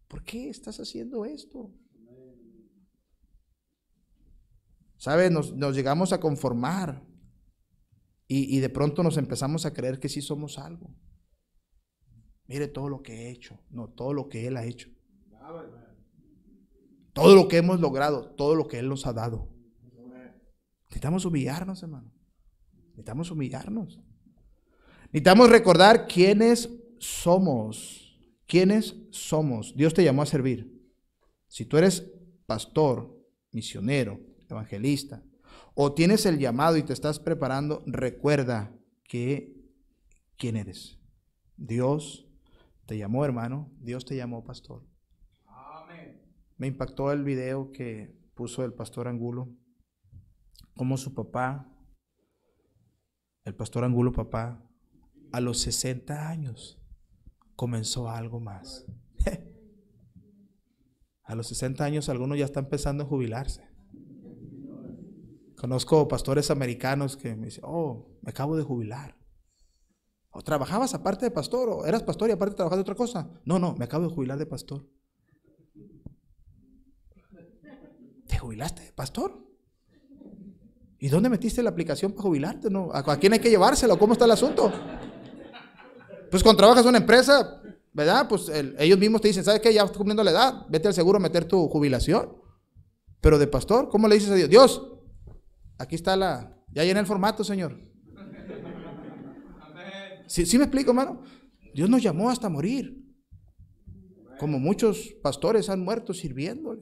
¿Por qué estás haciendo esto? ¿Sabes? Nos, llegamos a conformar y, de pronto nos empezamos a creer que sí somos algo. Mire todo lo que he hecho, no, todo lo que Él ha hecho. Todo lo que hemos logrado, todo lo que Él nos ha dado. Necesitamos humillarnos, hermano. Necesitamos humillarnos. Necesitamos recordar quiénes somos. ¿Quiénes somos? Dios te llamó a servir. Si tú eres pastor, misionero, evangelista, o tienes el llamado y te estás preparando, recuerda que quién eres. Dios te llamó hermano, Dios te llamó pastor. Me impactó el video que puso el pastor Angulo, como su papá, el pastor Angulo papá, a los 60 años, comenzó algo más. A los 60 años algunos ya están empezando a jubilarse. Conozco pastores americanos que me dicen, oh, me acabo de jubilar. ¿O trabajabas aparte de pastor? ¿O eras pastor y aparte trabajas de otra cosa? No, no, me acabo de jubilar de pastor. ¿Te jubilaste de pastor? ¿Y dónde metiste la aplicación para jubilarte? No? ¿A quién hay que llevárselo? ¿Cómo está el asunto? Pues cuando trabajas en una empresa, ¿verdad? Pues ellos mismos te dicen, ¿sabes qué? Ya estás cumpliendo la edad, vete al seguro a meter tu jubilación. Pero de pastor, ¿cómo le dices a Dios? Dios, aquí está la... Ya llené el formato, Señor. ¿Sí, me explico, hermano? Dios nos llamó hasta morir. Como muchos pastores han muerto sirviéndole.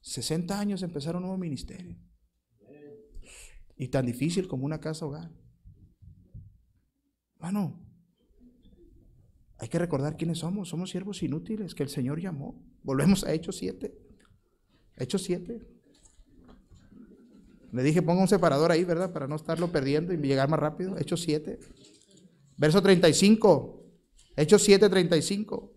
60 años empezaron un nuevo ministerio. Y tan difícil como una casa hogar. Hermano, hay que recordar quiénes somos. Somos siervos inútiles que el Señor llamó. Volvemos a Hechos 7. Hechos 7. Le dije, ponga un separador ahí, ¿verdad? Para no estarlo perdiendo y llegar más rápido. Hechos 7. Verso 35. Hechos 7, 35.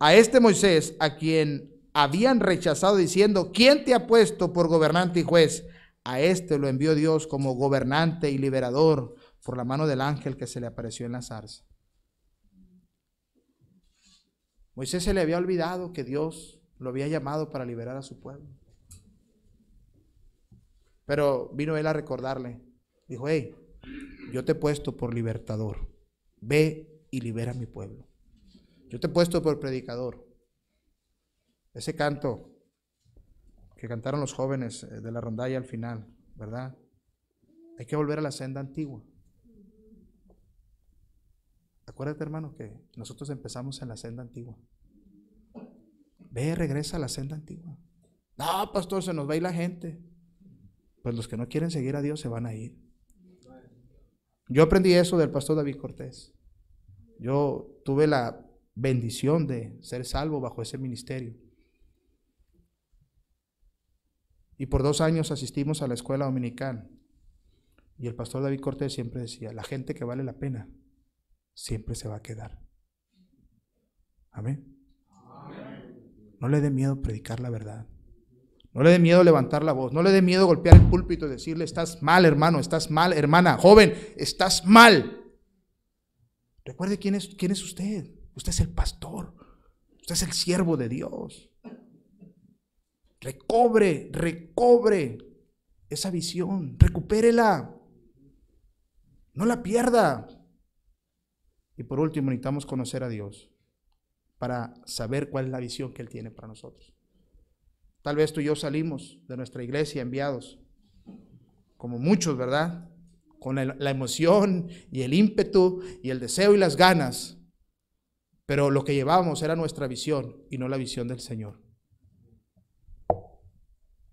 A este Moisés, a quien habían rechazado diciendo, ¿quién te ha puesto por gobernante y juez? A este lo envió Dios como gobernante y liberador por la mano del ángel que se le apareció en la zarza. Moisés se le había olvidado que Dios lo había llamado para liberar a su pueblo. Pero vino él a recordarle. Dijo, hey, yo te he puesto por libertador. Ve y libera a mi pueblo. Yo te he puesto por predicador. Ese canto que cantaron los jóvenes eh, de la rondalla al final, ¿verdad? Hay que volver a la senda antigua. Acuérdate, hermano, que nosotros empezamos en la senda antigua. Ve, regresa a la senda antigua. No, pastor, se nos va a ir la gente. Pues los que no quieren seguir a Dios se van a ir. Yo aprendí eso del pastor David Cortés. Yo tuve la bendición de ser salvo bajo ese ministerio. Y por dos años asistimos a la escuela dominical. Y el pastor David Cortés siempre decía, la gente que vale la pena siempre se va a quedar. Amén. No le dé miedo predicar la verdad. No le dé miedo levantar la voz. No le dé miedo golpear el púlpito y decirle, estás mal, hermano, estás mal, hermana, joven, estás mal. Recuerde quién es, quién es usted. Usted es el pastor. Usted es el siervo de Dios. Recobre, recobre esa visión. Recupérela. No la pierda. Y por último, necesitamos conocer a Dios para saber cuál es la visión que Él tiene para nosotros. Tal vez tú y yo salimos de nuestra iglesia enviados, como muchos, ¿verdad? Con la, emoción y el ímpetu y el deseo y las ganas, pero lo que llevábamos era nuestra visión y no la visión del Señor.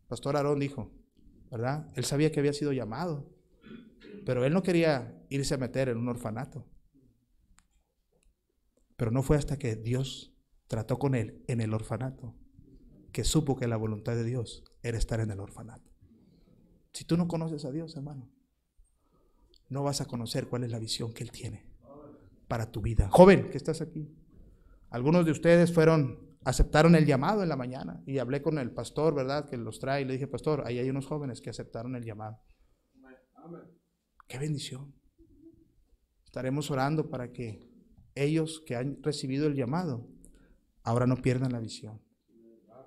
Pastor Aarón dijo, ¿verdad? Él sabía que había sido llamado, pero él no quería irse a meter en un orfanato. Pero no fue hasta que Dios trató con él en el orfanato que supo que la voluntad de Dios era estar en el orfanato. Si tú no conoces a Dios, hermano, no vas a conocer cuál es la visión que Él tiene para tu vida. Joven, que estás aquí. Algunos de ustedes fueron, aceptaron el llamado en la mañana y hablé con el pastor, ¿verdad? Que los trae y le dije, pastor, ahí hay unos jóvenes que aceptaron el llamado. Qué bendición. Estaremos orando para que ellos que han recibido el llamado, ahora no pierdan la visión.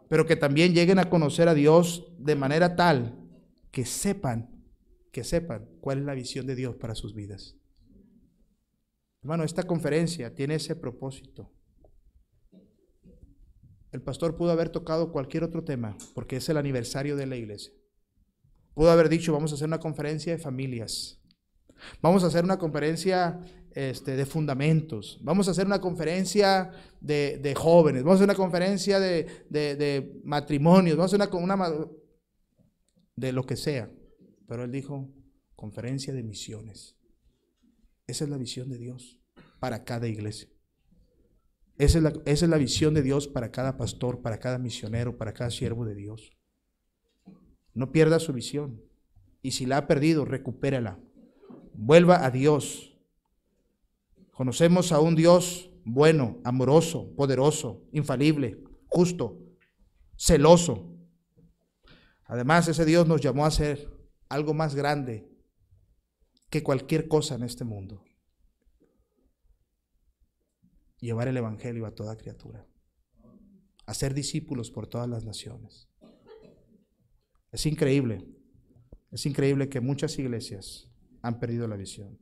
Pero que también lleguen a conocer a Dios de manera tal que sepan, que sepan cuál es la visión de Dios para sus vidas. Hermano, esta conferencia tiene ese propósito. El pastor pudo haber tocado cualquier otro tema, porque es el aniversario de la iglesia. Pudo haber dicho, vamos a hacer una conferencia de familias. Vamos a hacer una conferencia este, de fundamentos. Vamos a hacer una conferencia de, jóvenes. Vamos a hacer una conferencia de, matrimonios. Vamos a hacer una, de lo que sea. Pero él dijo, conferencia de misiones. Esa es la visión de Dios para cada iglesia. Esa es, la, esa es la visión de Dios para cada pastor, para cada misionero, para cada siervo de Dios. No pierda su visión. Y si la ha perdido, recupérala vuelva a Dios. Conocemos a un Dios bueno, amoroso, poderoso, infalible, justo, celoso. Además, ese Dios nos llamó a ser algo más grande que cualquier cosa en este mundo. Llevar el Evangelio a toda criatura. Hacer discípulos por todas las naciones. Es increíble. Es increíble que muchas iglesias han perdido la visión.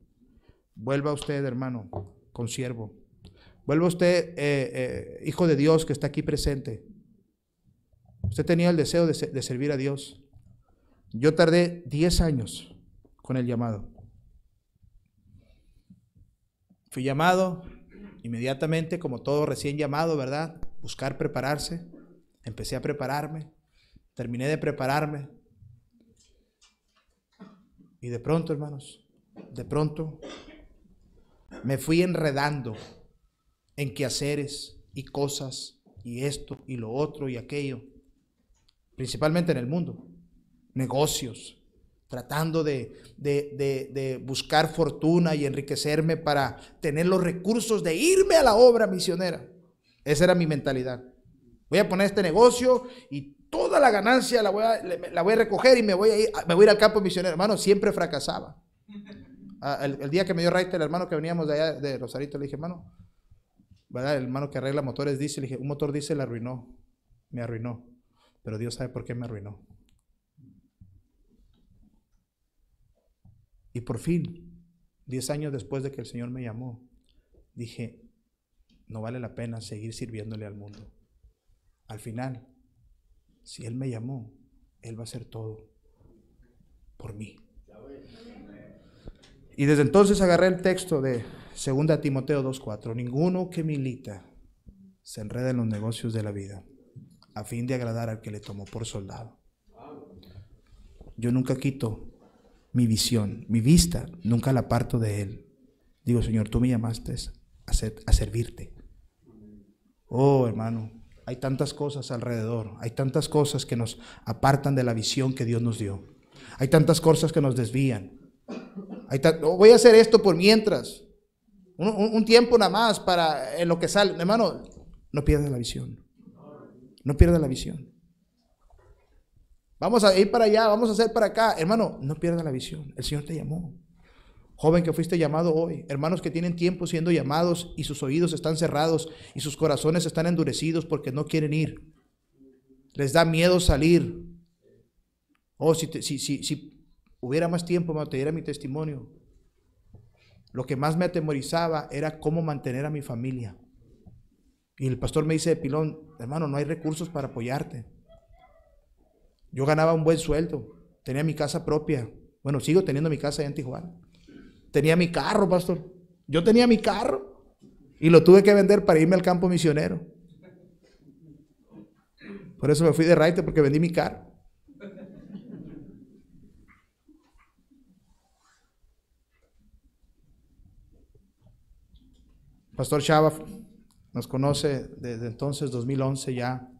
Vuelva usted, hermano, consiervo. Vuelva usted, eh, eh, hijo de Dios que está aquí presente. Usted tenía el deseo de, de servir a Dios. Yo tardé 10 años con el llamado. Fui llamado inmediatamente, como todo recién llamado, ¿verdad? Buscar prepararse. Empecé a prepararme. Terminé de prepararme. Y de pronto, hermanos, de pronto me fui enredando en quehaceres y cosas y esto y lo otro y aquello, principalmente en el mundo, negocios, tratando de, de, de, buscar fortuna y enriquecerme para tener los recursos de irme a la obra misionera. Esa era mi mentalidad. Voy a poner este negocio y toda la ganancia la voy a, la voy a recoger y me voy a, ir, me voy a ir al campo misionero. Hermano, siempre fracasaba. Ah, el, día que me dio raíz el hermano que veníamos de allá de Rosarito, le dije, hermano, El hermano que arregla motores dice, le dije, un motor dice, le arruinó, me arruinó, pero Dios sabe por qué me arruinó. Y por fin, 10 años después de que el Señor me llamó, dije, no vale la pena seguir sirviéndole al mundo. Al final, si Él me llamó, Él va a hacer todo por mí. Y desde entonces agarré el texto de 2 Timoteo 2.4. Ninguno que milita se enreda en los negocios de la vida a fin de agradar al que le tomó por soldado. Yo nunca quito mi visión, mi vista, nunca la parto de Él. Digo, Señor, tú me llamaste a servirte. Oh, hermano, hay tantas cosas alrededor, hay tantas cosas que nos apartan de la visión que Dios nos dio, hay tantas cosas que nos desvían. Oh, voy a hacer esto por mientras, un, un, tiempo nada más para en lo que sale. Hermano, no pierdas la visión, no pierdas la visión. Vamos a ir para allá, vamos a hacer para acá. Hermano, no pierdas la visión, el Señor te llamó. Joven que fuiste llamado hoy, hermanos que tienen tiempo siendo llamados y sus oídos están cerrados y sus corazones están endurecidos porque no quieren ir. Les da miedo salir. Oh, si, si, hubiera más tiempo, me te mi testimonio. Lo que más me atemorizaba era cómo mantener a mi familia. Y el pastor me dice pilón, hermano, no hay recursos para apoyarte. Yo ganaba un buen sueldo, tenía mi casa propia. Bueno, sigo teniendo mi casa allá en Tijuana. Tenía mi carro, pastor. Yo tenía mi carro y lo tuve que vender para irme al campo misionero. Por eso me fui de raite porque vendí mi carro. Pastor Chava nos conoce desde entonces, 2011 ya,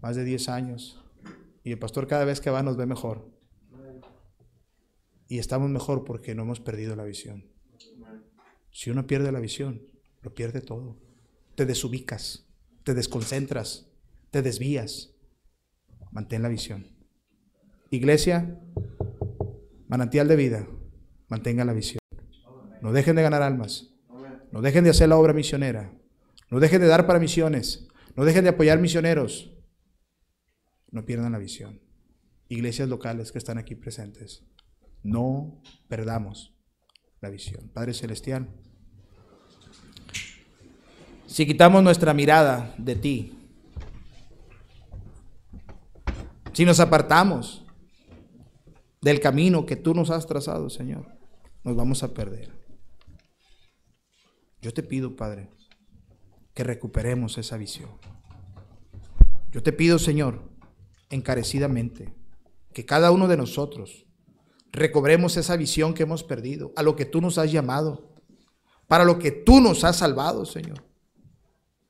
más de 10 años. Y el pastor cada vez que va nos ve mejor y estamos mejor porque no hemos perdido la visión. Si uno pierde la visión, lo pierde todo. Te desubicas, te desconcentras, te desvías. Mantén la visión. Iglesia, manantial de vida, mantenga la visión. No dejen de ganar almas. No dejen de hacer la obra misionera. No dejen de dar para misiones. No dejen de apoyar misioneros. No pierdan la visión. Iglesias locales que están aquí presentes. No perdamos la visión. Padre Celestial, si quitamos nuestra mirada de ti, si nos apartamos del camino que tú nos has trazado, Señor, nos vamos a perder. Yo te pido, Padre, que recuperemos esa visión. Yo te pido, Señor, encarecidamente, que cada uno de nosotros recobremos esa visión que hemos perdido, a lo que tú nos has llamado, para lo que tú nos has salvado, Señor,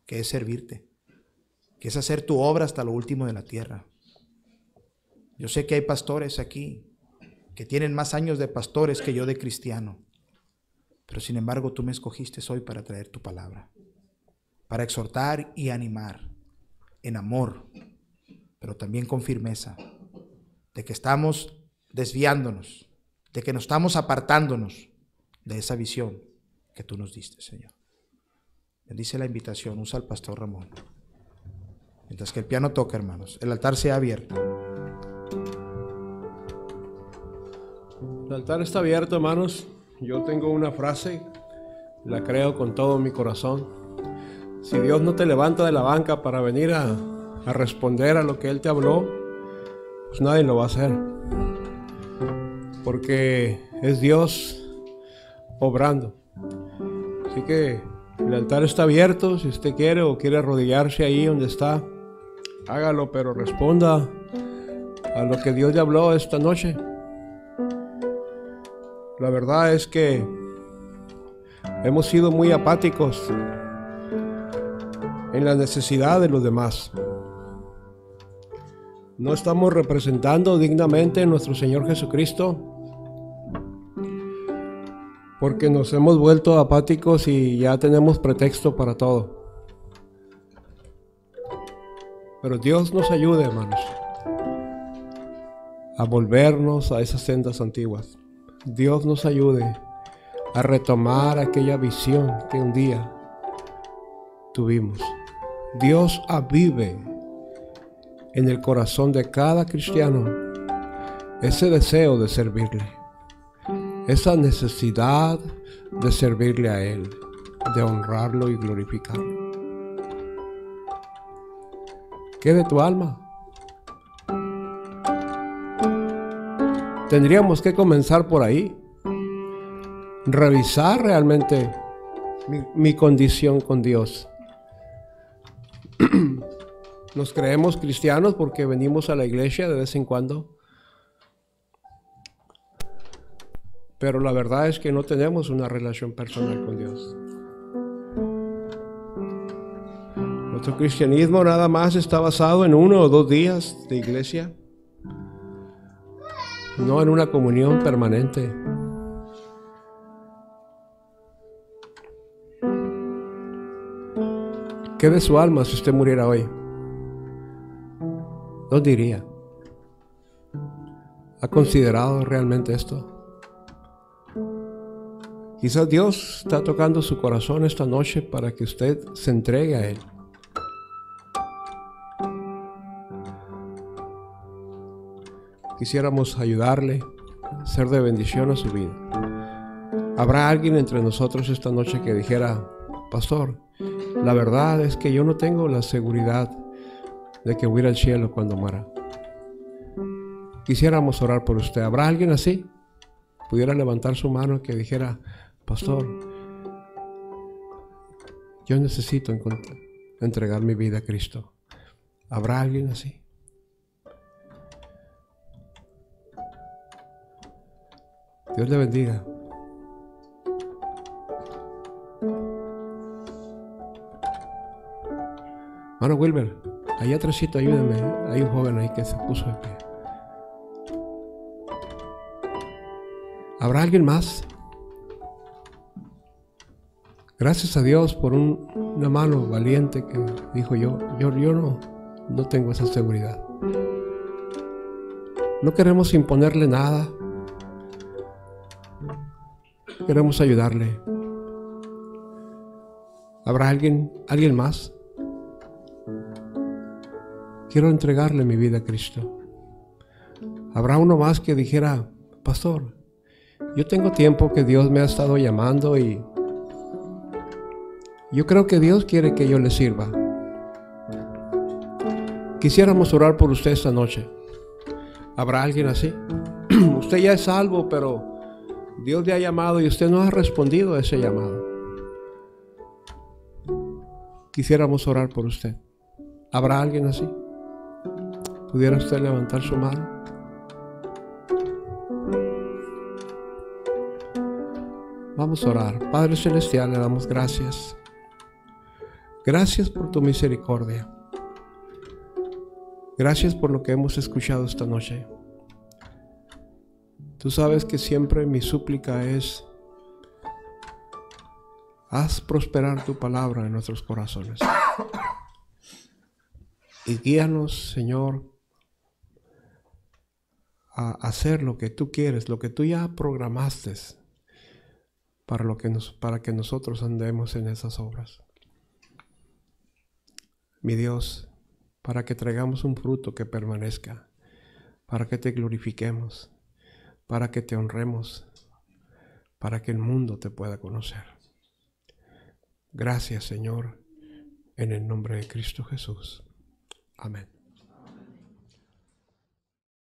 que es servirte, que es hacer tu obra hasta lo último de la tierra. Yo sé que hay pastores aquí que tienen más años de pastores que yo de cristiano, pero sin embargo tú me escogiste hoy para traer tu palabra, para exhortar y animar en amor, pero también con firmeza, de que estamos desviándonos, de que nos estamos apartándonos de esa visión que tú nos diste, Señor. dice la invitación, usa al pastor Ramón. Mientras que el piano toca, hermanos, el altar sea abierto. El altar está abierto, hermanos. Yo tengo una frase, la creo con todo mi corazón. Si Dios no te levanta de la banca para venir a, a responder a lo que Él te habló, pues nadie lo va a hacer porque es Dios obrando. Así que el altar está abierto, si usted quiere o quiere arrodillarse ahí donde está, hágalo, pero responda a lo que Dios le habló esta noche. La verdad es que hemos sido muy apáticos en la necesidad de los demás. No estamos representando dignamente a nuestro Señor Jesucristo porque nos hemos vuelto apáticos y ya tenemos pretexto para todo. Pero Dios nos ayude, hermanos, a volvernos a esas sendas antiguas. Dios nos ayude a retomar aquella visión que un día tuvimos. Dios avive en el corazón de cada cristiano ese deseo de servirle esa necesidad de servirle a Él, de honrarlo y glorificarlo. ¿Qué de tu alma? Tendríamos que comenzar por ahí, revisar realmente mi, mi condición con Dios. Nos creemos cristianos porque venimos a la iglesia de vez en cuando pero la verdad es que no tenemos una relación personal con Dios. Nuestro cristianismo nada más está basado en uno o dos días de iglesia, no en una comunión permanente. ¿Qué de su alma si usted muriera hoy? ¿Dónde diría? ¿Ha considerado realmente esto? Quizás Dios está tocando su corazón esta noche para que usted se entregue a Él. Quisiéramos ayudarle, ser de bendición a su vida. Habrá alguien entre nosotros esta noche que dijera, Pastor, la verdad es que yo no tengo la seguridad de que voy al cielo cuando muera. Quisiéramos orar por usted. ¿Habrá alguien así? Pudiera levantar su mano que dijera, Pastor, yo necesito entregar mi vida a Cristo. ¿Habrá alguien así? Dios le bendiga. Bueno, Wilber, allá atrásito, ayúdame. Hay un joven ahí que se puso de pie. ¿Habrá alguien más? Gracias a Dios por un, una mano valiente que dijo yo, yo, yo no, no tengo esa seguridad. No queremos imponerle nada. Queremos ayudarle. ¿Habrá alguien, alguien más? Quiero entregarle mi vida a Cristo. Habrá uno más que dijera, pastor, yo tengo tiempo que Dios me ha estado llamando y yo creo que Dios quiere que yo le sirva. Quisiéramos orar por usted esta noche. ¿Habrá alguien así? usted ya es salvo, pero Dios le ha llamado y usted no ha respondido a ese llamado. Quisiéramos orar por usted. ¿Habrá alguien así? ¿Pudiera usted levantar su mano? Vamos a orar. Padre Celestial, le damos gracias. Gracias por tu misericordia. Gracias por lo que hemos escuchado esta noche. Tú sabes que siempre mi súplica es, haz prosperar tu palabra en nuestros corazones. Y guíanos, Señor, a hacer lo que tú quieres, lo que tú ya programaste para, lo que, para que nosotros andemos en esas obras mi Dios, para que traigamos un fruto que permanezca, para que te glorifiquemos, para que te honremos, para que el mundo te pueda conocer. Gracias Señor, en el nombre de Cristo Jesús. Amén.